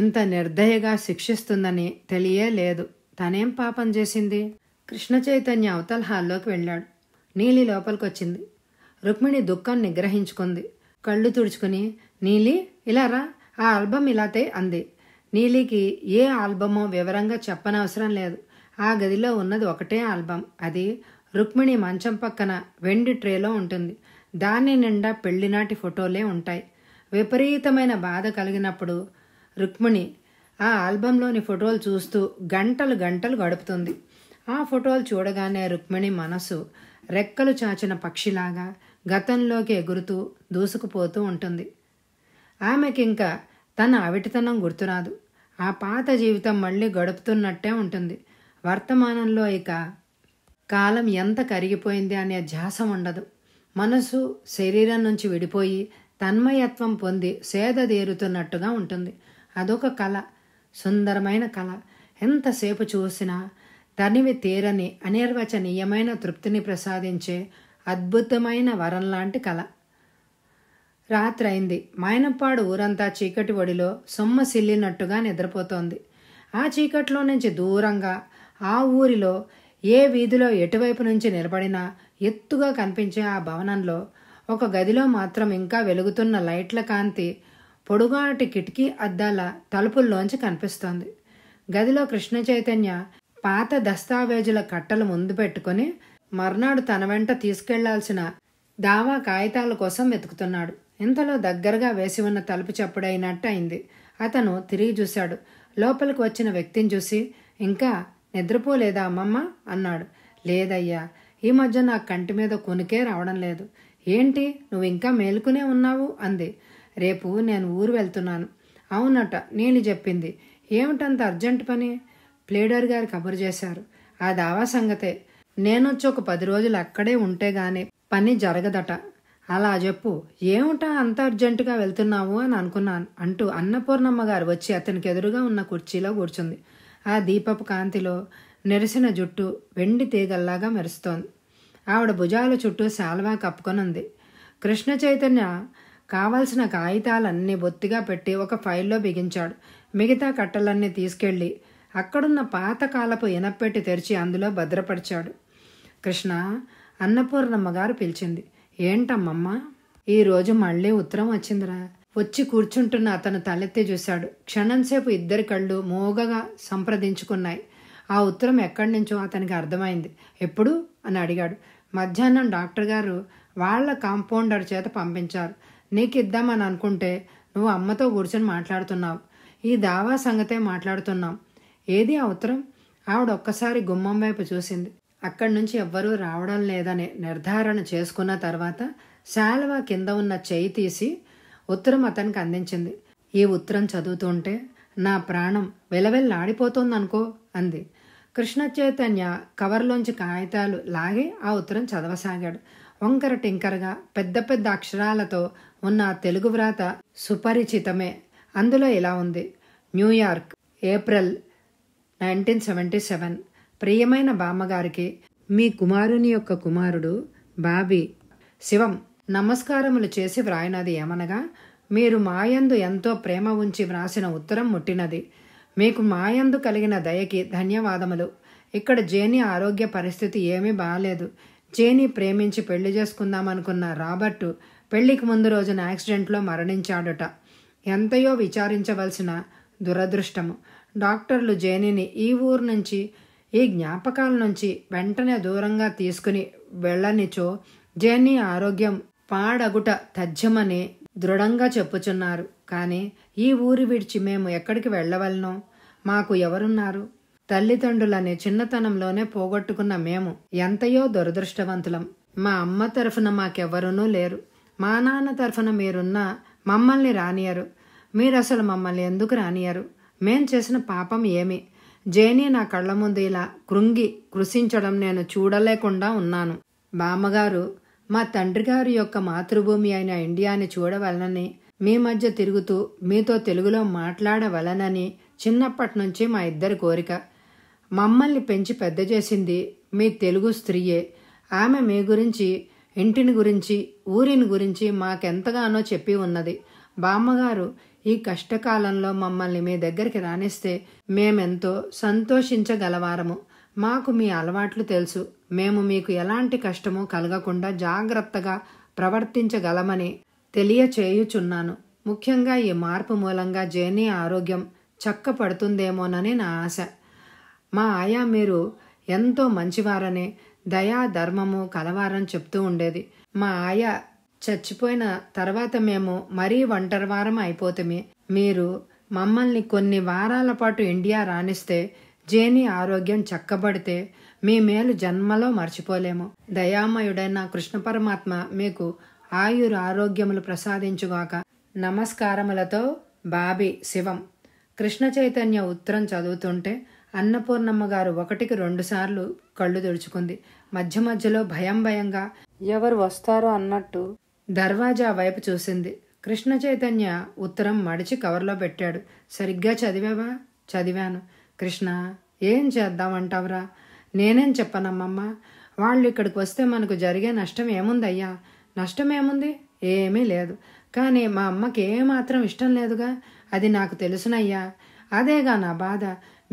ఇంత నిర్దయగా శిక్షిస్తుందని తెలియే లేదు తనేం పాపం చేసింది కృష్ణ చైతన్య అవతల్ హాల్లోకి వెళ్ళాడు నీలి లోపలికొచ్చింది రుక్మిణి దుఃఖం నిగ్రహించుకుంది కళ్ళు తుడుచుకుని నీలి ఇలా రా ఆ ఆల్బమ్ ఇలాతే అంది నీలికి ఏ ఆల్బమో వివరంగా చెప్పనవసరం లేదు ఆ గదిలో ఉన్నది ఒకటే ఆల్బమ్ అది రుక్మిణి మంచం పక్కన వెండి ట్రేలో ఉంటుంది దాని నిండా పెళ్లినాటి ఫోటోలే ఉంటాయి విపరీతమైన బాధ కలిగినప్పుడు రుక్మిణి ఆ ఆల్బంలోని ఫోటోలు చూస్తూ గంటలు గంటలు గడుపుతుంది ఆ ఫోటోలు చూడగానే రుక్మిణి మనసు రెక్కలు చాచిన పక్షిలాగా గతంలోకి ఎగురుతూ దూసుకుపోతూ ఉంటుంది ఆమెకింకా తన అవిటితనం గుర్తురాదు ఆ పాత జీవితం మళ్ళీ గడుపుతున్నట్టే ఉంటుంది వర్తమానంలో ఇక కాలం ఎంత కరిగిపోయింది అనే ధ్యాస ఉండదు మనసు శరీరం నుంచి విడిపోయి తన్మయత్వం పొంది సేదదేరుతున్నట్టుగా ఉంటుంది అదొక కళ సుందరమైన కళ ఎంతసేపు చూసినా తనివి తీరని అనిర్వచనీయమైన తృప్తిని ప్రసాదించే అద్భుతమైన వరం లాంటి కళ రాత్రైంది మాయనప్పాడు ఊరంతా చీకటి ఒడిలో సొమ్మ సిల్లినట్టుగా నిద్రపోతోంది ఆ చీకట్లో నుంచి దూరంగా ఆ ఊరిలో ఏ వీధిలో ఎటువైపు నుంచి నిలబడినా ఎత్తుగా కనిపించే ఆ భవనంలో ఒక గదిలో మాత్రం ఇంకా వెలుగుతున్న లైట్ల కాంతి పొడుగాటి కిటికీ అద్దాల తలుపుల్లోంచి కనిపిస్తోంది గదిలో కృష్ణ చైతన్య పాత దస్తావేజుల కట్టలు ముందు పెట్టుకుని మర్నాడు తన వెంట తీసుకెళ్లాల్సిన దావా కాగితాల కోసం వెతుకుతున్నాడు ఇంతలో దగ్గరగా వేసి ఉన్న తలుపు చప్పుడైనట్టు అయింది అతను తిరిగి చూశాడు లోపలికి వచ్చిన వ్యక్తిని చూసి ఇంకా నిద్రపోలేదా అమ్మమ్మ అన్నాడు లేదయ్యా ఈ మధ్య నా కంటి మీద కొనుకే రావడం లేదు ఏంటి నువ్వు ఇంకా మేలుకునే ఉన్నావు అంది రేపు నేను ఊరు వెళ్తున్నాను అవునట నేను చెప్పింది ఏమిటంత అర్జెంట్ పని ప్లేడర్ గారు కబురు చేశారు ఆ దావా సంగతే నేనొచ్చి ఒక పది రోజులు అక్కడే ఉంటే గాని పని జరగదట అలా చెప్పు ఏమిటా అంత అర్జెంటుగా వెళ్తున్నావు అని అనుకున్నాను అంటూ అన్నపూర్ణమ్మ గారు వచ్చి అతనికి ఎదురుగా ఉన్న కుర్చీలో కూర్చుంది ఆ దీపపు కాంతిలో నెరిసిన జుట్టు వెండి తీగల్లాగా మెరుస్తోంది ఆవిడ భుజాల చుట్టూ శాల్వా కప్పుకొనుంది కృష్ణ చైతన్య కావలసిన కాగితాలన్నీ బొత్తిగా పెట్టి ఒక ఫైల్లో బిగించాడు మిగతా కట్టలన్నీ తీసుకెళ్ళి అక్కడున్న పాతకాలపు ఇనప్పెట్టి తెరిచి అందులో భద్రపరిచాడు కృష్ణ అన్నపూర్ణమ్మ గారు పిలిచింది ఏంటమ్మమ్మ ఈరోజు మళ్ళీ ఉత్తరం వచ్చిందిరా వచ్చి కూర్చుంటున్న అతను తలెత్తి చూశాడు క్షణంసేపు ఇద్దరి కళ్ళు మోగగా సంప్రదించుకున్నాయి ఆ ఉత్తరం ఎక్కడి నుంచో అతనికి అర్థమైంది ఎప్పుడు అని అడిగాడు మధ్యాహ్నం డాక్టర్ గారు వాళ్ళ కాంపౌండర్ చేత పంపించారు నీకు ఇద్దామని అనుకుంటే నువ్వు అమ్మతో కూర్చొని మాట్లాడుతున్నావు ఈ దావా సంగతే మాట్లాడుతున్నాం ఏది ఆ ఉత్తరం ఆవిడ ఒక్కసారి గుమ్మం వైపు చూసింది అక్కడి నుంచి ఎవ్వరూ రావడం లేదని నిర్ధారణ చేసుకున్న తర్వాత శాలువా కింద ఉన్న చేయి తీసి ఉత్తరం అతనికి అందించింది ఈ ఉత్తరం చదువుతుంటే నా ప్రాణం వెలవెల్లాడిపోతోందనుకో అంది కృష్ణ చైతన్య కవర్లోంచి కాగితాలు లాగి ఆ ఉత్తరం చదవసాగాడు వంకర టింకరగా పెద్ద పెద్ద అక్షరాలతో ఉన్న తెలుగు వ్రాత సుపరిచితమే అందులో ఇలా ఉంది New York April nineteen seventy seven ప్రియమైన బామ్మగారికి మీ కుమారుని యొక్క కుమారుడు బాబీ శివం నమస్కారములు చేసి వ్రాయినది ఏమనగా మీరు మాయందు ఎంతో ప్రేమ ఉంచి వ్రాసిన ఉత్తరం ముట్టినది మీకు మాయందు కలిగిన దయకి ధన్యవాదములు ఇక్కడ జేని ఆరోగ్య పరిస్థితి ఏమీ బాగాలేదు జేని ప్రేమించి పెళ్లి చేసుకుందామనుకున్న రాబర్టు పెళ్లికి ముందు రోజున యాక్సిడెంట్లో మరణించాడుట ఎంతయో విచారించవలసిన దురదృష్టము డాక్టర్లు జేనిని ఈ ఊరు నుంచి ఈ జ్ఞాపకాల నుంచి వెంటనే దూరంగా తీసుకుని వెళ్ళనిచో జేని ఆరోగ్యం పాడగుట తథ్యమని దృఢంగా చెప్పుచున్నారు కానీ ఈ ఊరు విడిచి మేము ఎక్కడికి వెళ్ళవలనో మాకు ఎవరున్నారు తల్లిదండ్రులని చిన్నతనంలోనే పోగొట్టుకున్న మేము ఎంతయో దురదృష్టవంతులం మా అమ్మ తరఫున మాకెవరూనూ లేరు మా నాన్న తరఫున మీరున్నా మమ్మల్ని రానియరు మీరసలు మమ్మల్ని ఎందుకు రానియరు మేం చేసిన పాపం ఏమి జేని నా కళ్ళ ముందు ఇలా కృంగి కృషించడం నేను చూడలేకుండా ఉన్నాను బామ్మగారు మా తండ్రి గారి యొక్క మాతృభూమి అయిన ఇండియాని చూడవలనని మీ మధ్య తిరుగుతూ మీతో తెలుగులో మాట్లాడవలనని చిన్నప్పటి నుంచి మా ఇద్దరి కోరిక మమ్మల్ని పెంచి పెద్ద చేసింది మీ తెలుగు స్త్రీయే ఆమె మీ గురించి ఇంటిని గురించి ఊరిని గురించి మాకెంతగానో చెప్పి ఉన్నది బామ్మగారు ఈ కష్టకాలంలో మమ్మల్ని మీ దగ్గరికి రానిస్తే మేమెంతో సంతోషించగలవారము మాకు మీ అలవాట్లు తెలుసు మేము మీకు ఎలాంటి కష్టము కలగకుండా జాగ్రత్తగా ప్రవర్తించగలమని తెలియచేయుచున్నాను ముఖ్యంగా ఈ మార్పు మూలంగా జేనీ ఆరోగ్యం చక్కపడుతుందేమోనని నా ఆశ మా ఆయా మీరు ఎంతో మంచివారని దయా ధర్మము కలవారని చెప్తూ ఉండేది మా ఆయా చచ్చిపోయిన తర్వాత మేము మరీ వారం అయిపోతమే మీరు మమ్మల్ని కొన్ని వారాల పాటు ఇండియా రాణిస్తే జేని ఆరోగ్యం చక్కబడితే మీ మేలు జన్మలో మర్చిపోలేము దయామయుడైన కృష్ణ పరమాత్మ మీకు ఆయుర ఆరోగ్యములు ప్రసాదించుగాక నమస్కారములతో బాబి శివం కృష్ణ చైతన్య ఉత్తరం చదువుతుంటే అన్నపూర్ణమ్మ గారు ఒకటికి రెండుసార్లు కళ్ళు తుడుచుకుంది మధ్య మధ్యలో భయం భయంగా ఎవరు వస్తారో అన్నట్టు దర్వాజా వైపు చూసింది కృష్ణ చైతన్య ఉత్తరం మడిచి కవర్లో పెట్టాడు సరిగ్గా చదివావా చదివాను కృష్ణ ఏం చేద్దామంటావురా నేనేం చెప్పనమ్మమ్మ వాళ్ళు ఇక్కడికి వస్తే మనకు జరిగే నష్టం ఏముందయ్యా నష్టం ఏముంది ఏమీ లేదు కానీ మా అమ్మకి ఏమాత్రం ఇష్టం లేదుగా అది నాకు తెలుసునయ్యా అదేగా నా బాధ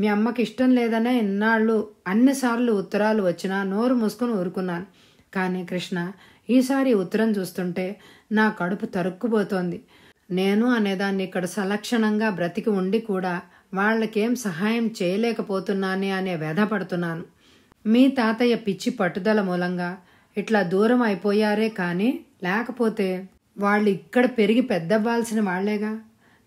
మీ అమ్మకి ఇష్టం లేదనే ఇన్నాళ్ళు అన్నిసార్లు ఉత్తరాలు వచ్చినా నోరు మూసుకుని ఊరుకున్నాను కానీ కృష్ణ ఈసారి ఉత్తరం చూస్తుంటే నా కడుపు తరుక్కుపోతోంది నేను అనేదాన్ని ఇక్కడ సలక్షణంగా బ్రతికి ఉండి కూడా వాళ్ళకేం సహాయం చేయలేకపోతున్నానే అనే వ్యధపడుతున్నాను మీ తాతయ్య పిచ్చి పట్టుదల మూలంగా ఇట్లా దూరం అయిపోయారే కానీ లేకపోతే వాళ్ళు ఇక్కడ పెరిగి పెద్దవ్వాల్సిన వాళ్లేగా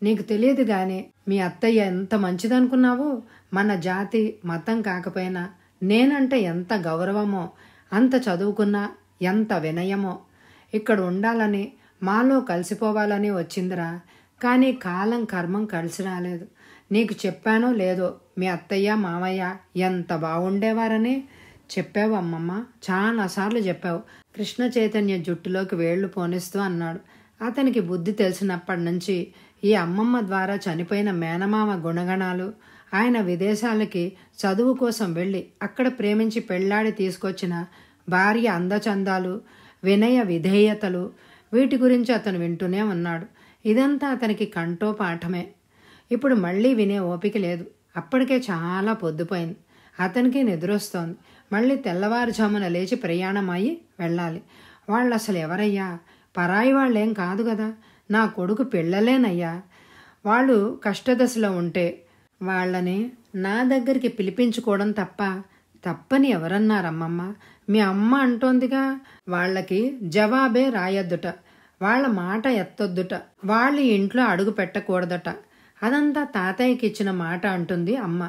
నీకు తెలియదు గాని మీ అత్తయ్య ఎంత మంచిదనుకున్నావు మన జాతి మతం కాకపోయినా నేనంటే ఎంత గౌరవమో అంత చదువుకున్నా ఎంత వినయమో ఇక్కడ ఉండాలని మాలో కలిసిపోవాలని వచ్చిందిరా కానీ కాలం కర్మం కలిసి రాలేదు నీకు చెప్పానో లేదో మీ అత్తయ్య మామయ్య ఎంత బాగుండేవారని చెప్పావు అమ్మమ్మ చాలా సార్లు చెప్పావు కృష్ణ చైతన్య జుట్టులోకి వేళ్లు పోనిస్తూ అన్నాడు అతనికి బుద్ధి తెలిసినప్పటి నుంచి ఈ అమ్మమ్మ ద్వారా చనిపోయిన మేనమామ గుణగణాలు ఆయన విదేశాలకి చదువు కోసం వెళ్ళి అక్కడ ప్రేమించి పెళ్లాడి తీసుకొచ్చిన భార్య అందచందాలు వినయ విధేయతలు వీటి గురించి అతను వింటూనే ఉన్నాడు ఇదంతా అతనికి కంటో పాఠమే ఇప్పుడు మళ్ళీ వినే ఓపిక లేదు అప్పటికే చాలా పొద్దుపోయింది అతనికి నిద్రొస్తోంది మళ్ళీ తెల్లవారుజామున లేచి ప్రయాణం అయి వెళ్ళాలి వాళ్ళు అసలు ఎవరయ్యా పరాయి వాళ్ళేం కాదు కదా నా కొడుకు పిల్లలేనయ్యా వాళ్ళు కష్టదశలో ఉంటే వాళ్ళని నా దగ్గరికి పిలిపించుకోవడం తప్ప తప్పని ఎవరన్నారమ్మమ్మ మీ అమ్మ అంటోందిగా వాళ్ళకి జవాబే రాయొద్దుట వాళ్ళ మాట ఎత్తొద్దుట వాళ్ళు ఇంట్లో అడుగు పెట్టకూడదట అదంతా తాతయ్యకి ఇచ్చిన మాట అంటుంది అమ్మ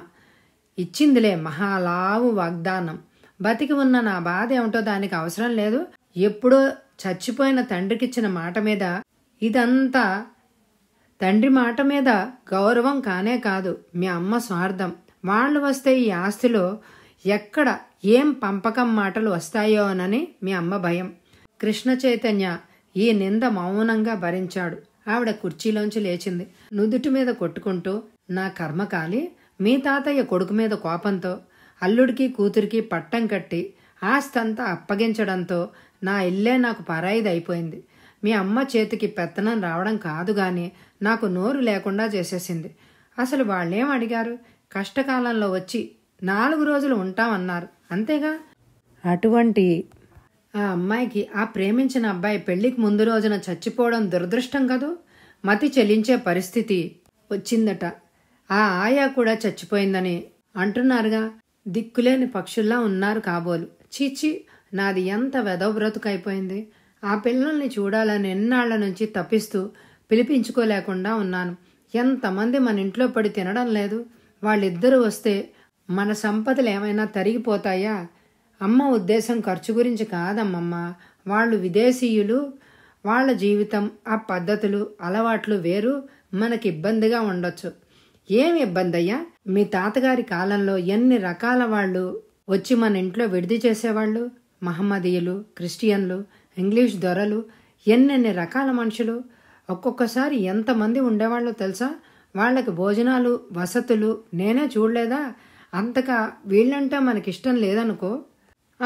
ఇచ్చిందిలే మహాలావు వాగ్దానం బతికి ఉన్న నా బాధ ఏమిటో దానికి అవసరం లేదు ఎప్పుడో చచ్చిపోయిన తండ్రికిచ్చిన మాట మీద ఇదంతా తండ్రి మాట మీద గౌరవం కానే కాదు మీ అమ్మ స్వార్థం వాళ్ళు వస్తే ఈ ఆస్తిలో ఎక్కడ ఏం పంపకం మాటలు వస్తాయోనని మీ అమ్మ భయం కృష్ణ చైతన్య ఈ నింద మౌనంగా భరించాడు ఆవిడ కుర్చీలోంచి లేచింది నుదుటి మీద కొట్టుకుంటూ నా కర్మ కాలి మీ తాతయ్య కొడుకు మీద కోపంతో అల్లుడికి కూతురికి పట్టం కట్టి ఆస్తంతా అప్పగించడంతో నా ఇల్లే నాకు పరాయిది అయిపోయింది మీ అమ్మ చేతికి పెత్తనం రావడం కాదు గాని నాకు నోరు లేకుండా చేసేసింది అసలు వాళ్ళేం అడిగారు కష్టకాలంలో వచ్చి నాలుగు రోజులు ఉంటామన్నారు అంతేగా అటువంటి ఆ అమ్మాయికి ఆ ప్రేమించిన అబ్బాయి పెళ్లికి ముందు రోజున చచ్చిపోవడం దురదృష్టం కదూ మతి చెల్లించే పరిస్థితి వచ్చిందట ఆ ఆయా కూడా చచ్చిపోయిందని అంటున్నారుగా దిక్కులేని పక్షుల్లా ఉన్నారు కాబోలు చీచి నాది ఎంత వెదవ ఆ పిల్లల్ని చూడాలని ఎన్నాళ్ల నుంచి తప్పిస్తూ పిలిపించుకోలేకుండా ఉన్నాను ఎంతమంది మన ఇంట్లో పడి తినడం లేదు వాళ్ళిద్దరూ వస్తే మన సంపదలు ఏమైనా తరిగిపోతాయా అమ్మ ఉద్దేశం ఖర్చు గురించి కాదమ్మమ్మ వాళ్ళు విదేశీయులు వాళ్ళ జీవితం ఆ పద్ధతులు అలవాట్లు వేరు మనకి ఇబ్బందిగా ఉండొచ్చు ఏమి ఇబ్బంది అయ్యా మీ తాతగారి కాలంలో ఎన్ని రకాల వాళ్ళు వచ్చి మన ఇంట్లో విడిది చేసేవాళ్ళు మహమ్మదీయులు క్రిస్టియన్లు ఇంగ్లీష్ దొరలు ఎన్నెన్ని రకాల మనుషులు ఒక్కొక్కసారి ఎంతమంది ఉండేవాళ్ళో తెలుసా వాళ్ళకి భోజనాలు వసతులు నేనే చూడలేదా అంతగా వీళ్ళంటే మనకిష్టం లేదనుకో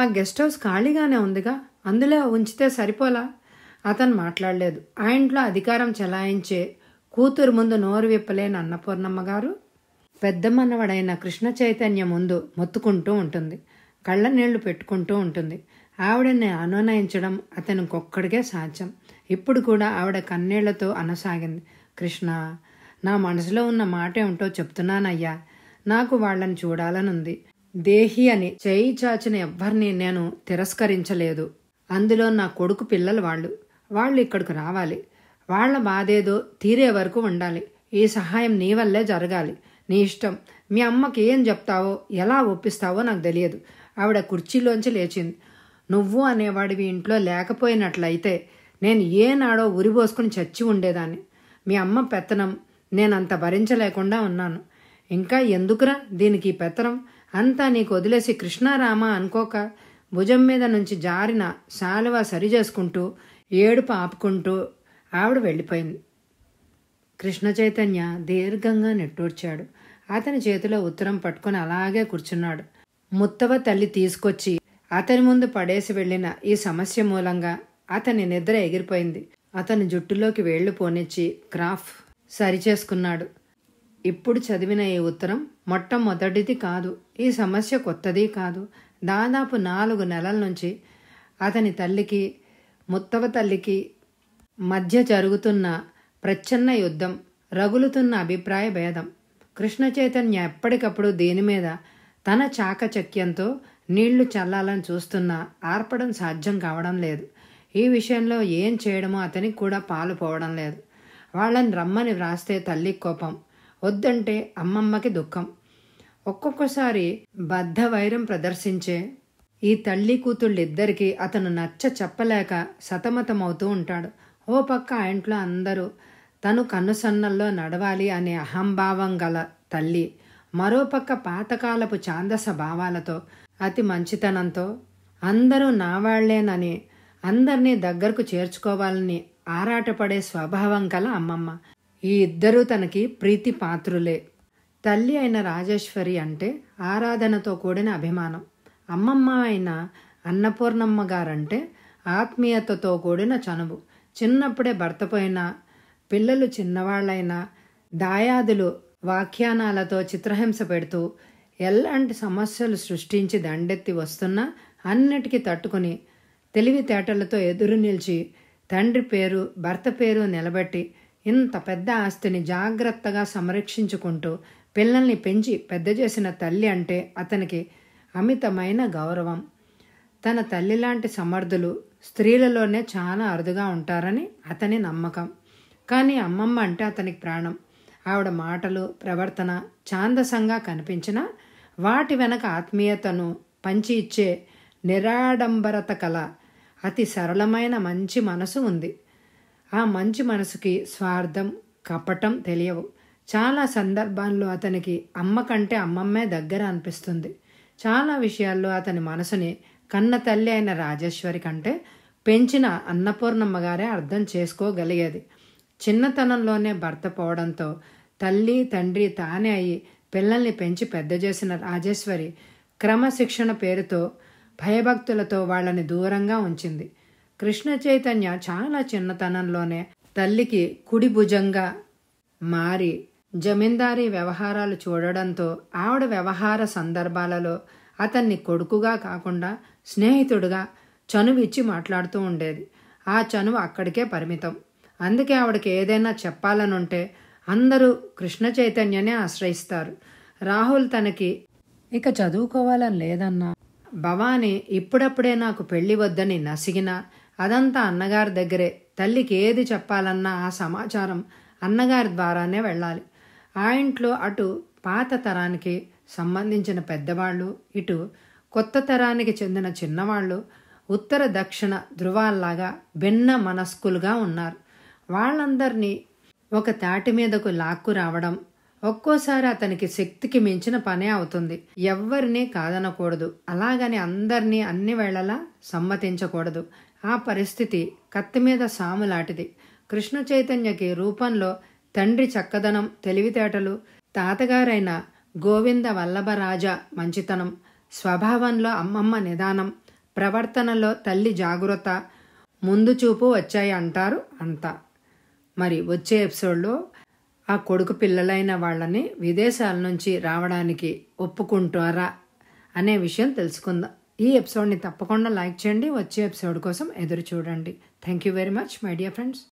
ఆ గెస్ట్ హౌస్ ఖాళీగానే ఉందిగా అందులో ఉంచితే సరిపోలా అతను మాట్లాడలేదు ఆ ఇంట్లో అధికారం చెలాయించే కూతురు ముందు నోరు విప్పలేని అన్నపూర్ణమ్మ గారు పెద్దమ్మన్నవాడైన కృష్ణ చైతన్య ముందు మొత్తుకుంటూ ఉంటుంది కళ్ళ నీళ్లు పెట్టుకుంటూ ఉంటుంది ఆవిడని అనునయించడం అతను ఒక్కడికే సాధ్యం ఇప్పుడు కూడా ఆవిడ కన్నీళ్లతో అనసాగింది కృష్ణ నా మనసులో ఉన్న మాట ఏమిటో చెప్తున్నానయ్యా నాకు వాళ్ళని చూడాలనుంది దేహి అని చేయి చాచిన ఎవ్వరిని నేను తిరస్కరించలేదు అందులో నా కొడుకు పిల్లలు వాళ్ళు వాళ్ళు ఇక్కడికి రావాలి వాళ్ల బాధేదో తీరే వరకు ఉండాలి ఈ సహాయం నీ వల్లే జరగాలి నీ ఇష్టం మీ అమ్మకి ఏం చెప్తావో ఎలా ఒప్పిస్తావో నాకు తెలియదు ఆవిడ కుర్చీలోంచి లేచింది నువ్వు అనేవాడివి ఇంట్లో లేకపోయినట్లయితే నేను ఏనాడో ఉరిబోసుకుని చచ్చి ఉండేదాన్ని మీ అమ్మ పెత్తనం నేనంత భరించలేకుండా ఉన్నాను ఇంకా ఎందుకురా దీనికి పెత్తనం అంతా నీకు వదిలేసి కృష్ణారామ అనుకోక భుజం మీద నుంచి జారిన శాలువా సరిచేసుకుంటూ ఏడుపు ఆపుకుంటూ ఆవిడ వెళ్ళిపోయింది కృష్ణ చైతన్య దీర్ఘంగా నెట్టూర్చాడు అతని చేతిలో ఉత్తరం పట్టుకుని అలాగే కూర్చున్నాడు ముత్తవ తల్లి తీసుకొచ్చి అతని ముందు పడేసి వెళ్ళిన ఈ సమస్య మూలంగా అతని నిద్ర ఎగిరిపోయింది అతని జుట్టులోకి వేళ్లు పోనిచ్చి క్రాఫ్ సరిచేసుకున్నాడు ఇప్పుడు చదివిన ఈ ఉత్తరం మొట్టమొదటిది కాదు ఈ సమస్య కొత్తది కాదు దాదాపు నాలుగు నెలల నుంచి అతని తల్లికి ముత్తవ తల్లికి మధ్య జరుగుతున్న ప్రచ్ఛన్న యుద్ధం రగులుతున్న అభిప్రాయ భేదం కృష్ణ చైతన్య ఎప్పటికప్పుడు దీని మీద తన చాకచక్యంతో నీళ్లు చల్లాలని చూస్తున్నా ఆర్పడం సాధ్యం కావడం లేదు ఈ విషయంలో ఏం చేయడమో అతనికి కూడా పాలు పోవడం లేదు వాళ్ళని రమ్మని వ్రాస్తే తల్లి కోపం వద్దంటే అమ్మమ్మకి దుఃఖం ఒక్కొక్కసారి బద్ధ వైరం ప్రదర్శించే ఈ తల్లి కూతుళ్ళిద్దరికీ అతను నచ్చ చెప్పలేక సతమతమవుతూ ఉంటాడు ఓ పక్క ఆ ఇంట్లో అందరూ తను కన్నుసన్నల్లో నడవాలి అనే అహంభావం గల తల్లి మరోపక్క పాతకాలపు ఛాందస భావాలతో అతి మంచితనంతో అందరూ నావాళ్లేనని అందరినీ దగ్గరకు చేర్చుకోవాలని ఆరాటపడే స్వభావం గల అమ్మమ్మ ఈ ఇద్దరూ తనకి ప్రీతి పాత్రులే తల్లి అయిన రాజేశ్వరి అంటే ఆరాధనతో కూడిన అభిమానం అమ్మమ్మ అయిన అన్నపూర్ణమ్మ గారంటే ఆత్మీయతతో కూడిన చనువు చిన్నప్పుడే భర్త పిల్లలు చిన్నవాళ్ళైనా దాయాదులు వాఖ్యానాలతో చిత్రహింస పెడుతూ ఎలాంటి సమస్యలు సృష్టించి దండెత్తి వస్తున్నా అన్నిటికీ తట్టుకుని తెలివితేటలతో ఎదురు నిలిచి తండ్రి పేరు భర్త పేరు నిలబెట్టి ఇంత పెద్ద ఆస్తిని జాగ్రత్తగా సంరక్షించుకుంటూ పిల్లల్ని పెంచి పెద్ద చేసిన తల్లి అంటే అతనికి అమితమైన గౌరవం తన తల్లి లాంటి సమర్థులు స్త్రీలలోనే చాలా అరుదుగా ఉంటారని అతని నమ్మకం కానీ అమ్మమ్మ అంటే అతనికి ప్రాణం ఆవిడ మాటలు ప్రవర్తన ఛాందసంగా కనిపించిన వాటి వెనక ఆత్మీయతను పంచి ఇచ్చే నిరాడంబరత కల అతి సరళమైన మంచి మనసు ఉంది ఆ మంచి మనసుకి స్వార్థం కపటం తెలియవు చాలా సందర్భాల్లో అతనికి అమ్మ కంటే అమ్మమ్మే దగ్గర అనిపిస్తుంది చాలా విషయాల్లో అతని మనసుని కన్న తల్లి అయిన రాజేశ్వరి కంటే పెంచిన అన్నపూర్ణమ్మ గారే అర్థం చేసుకోగలిగేది చిన్నతనంలోనే భర్త పోవడంతో తల్లి తండ్రి తానే అయి పిల్లల్ని పెంచి పెద్ద చేసిన రాజేశ్వరి క్రమశిక్షణ పేరుతో భయభక్తులతో వాళ్ళని దూరంగా ఉంచింది కృష్ణ చైతన్య చాలా చిన్నతనంలోనే తల్లికి కుడి భుజంగా మారి జమీందారీ వ్యవహారాలు చూడడంతో ఆవిడ వ్యవహార సందర్భాలలో అతన్ని కొడుకుగా కాకుండా స్నేహితుడుగా చనువిచ్చి మాట్లాడుతూ ఉండేది ఆ చనువు అక్కడికే పరిమితం అందుకే ఆవిడకి ఏదైనా చెప్పాలనుంటే అందరూ కృష్ణ చైతన్యనే ఆశ్రయిస్తారు రాహుల్ తనకి ఇక చదువుకోవాలని లేదన్నా భవానీ ఇప్పుడప్పుడే నాకు పెళ్లి వద్దని నసిగినా అదంతా అన్నగారి దగ్గరే తల్లికి ఏది చెప్పాలన్నా ఆ సమాచారం అన్నగారి ద్వారానే వెళ్ళాలి ఆ ఇంట్లో అటు పాత తరానికి సంబంధించిన పెద్దవాళ్ళు ఇటు కొత్త తరానికి చెందిన చిన్నవాళ్ళు ఉత్తర దక్షిణ ధృవాల్లాగా భిన్న మనస్కులుగా ఉన్నారు వాళ్ళందరినీ ఒక తాటి మీదకు లాక్కు రావడం ఒక్కోసారి అతనికి శక్తికి మించిన పనే అవుతుంది ఎవ్వరినీ కాదనకూడదు అలాగని అందరినీ అన్ని వేళలా సమ్మతించకూడదు ఆ పరిస్థితి కత్తి మీద సాములాటిది కృష్ణ చైతన్యకి రూపంలో తండ్రి చక్కదనం తెలివితేటలు తాతగారైన గోవింద వల్లభరాజ మంచితనం స్వభావంలో అమ్మమ్మ నిదానం ప్రవర్తనలో తల్లి జాగ్రత్త ముందు చూపు వచ్చాయి అంటారు అంతా మరి వచ్చే ఎపిసోడ్లో ఆ కొడుకు పిల్లలైన వాళ్ళని విదేశాల నుంచి రావడానికి ఒప్పుకుంటారా అనే విషయం తెలుసుకుందాం ఈ ఎపిసోడ్ని తప్పకుండా లైక్ చేయండి వచ్చే ఎపిసోడ్ కోసం ఎదురు చూడండి thank you very much my dear friends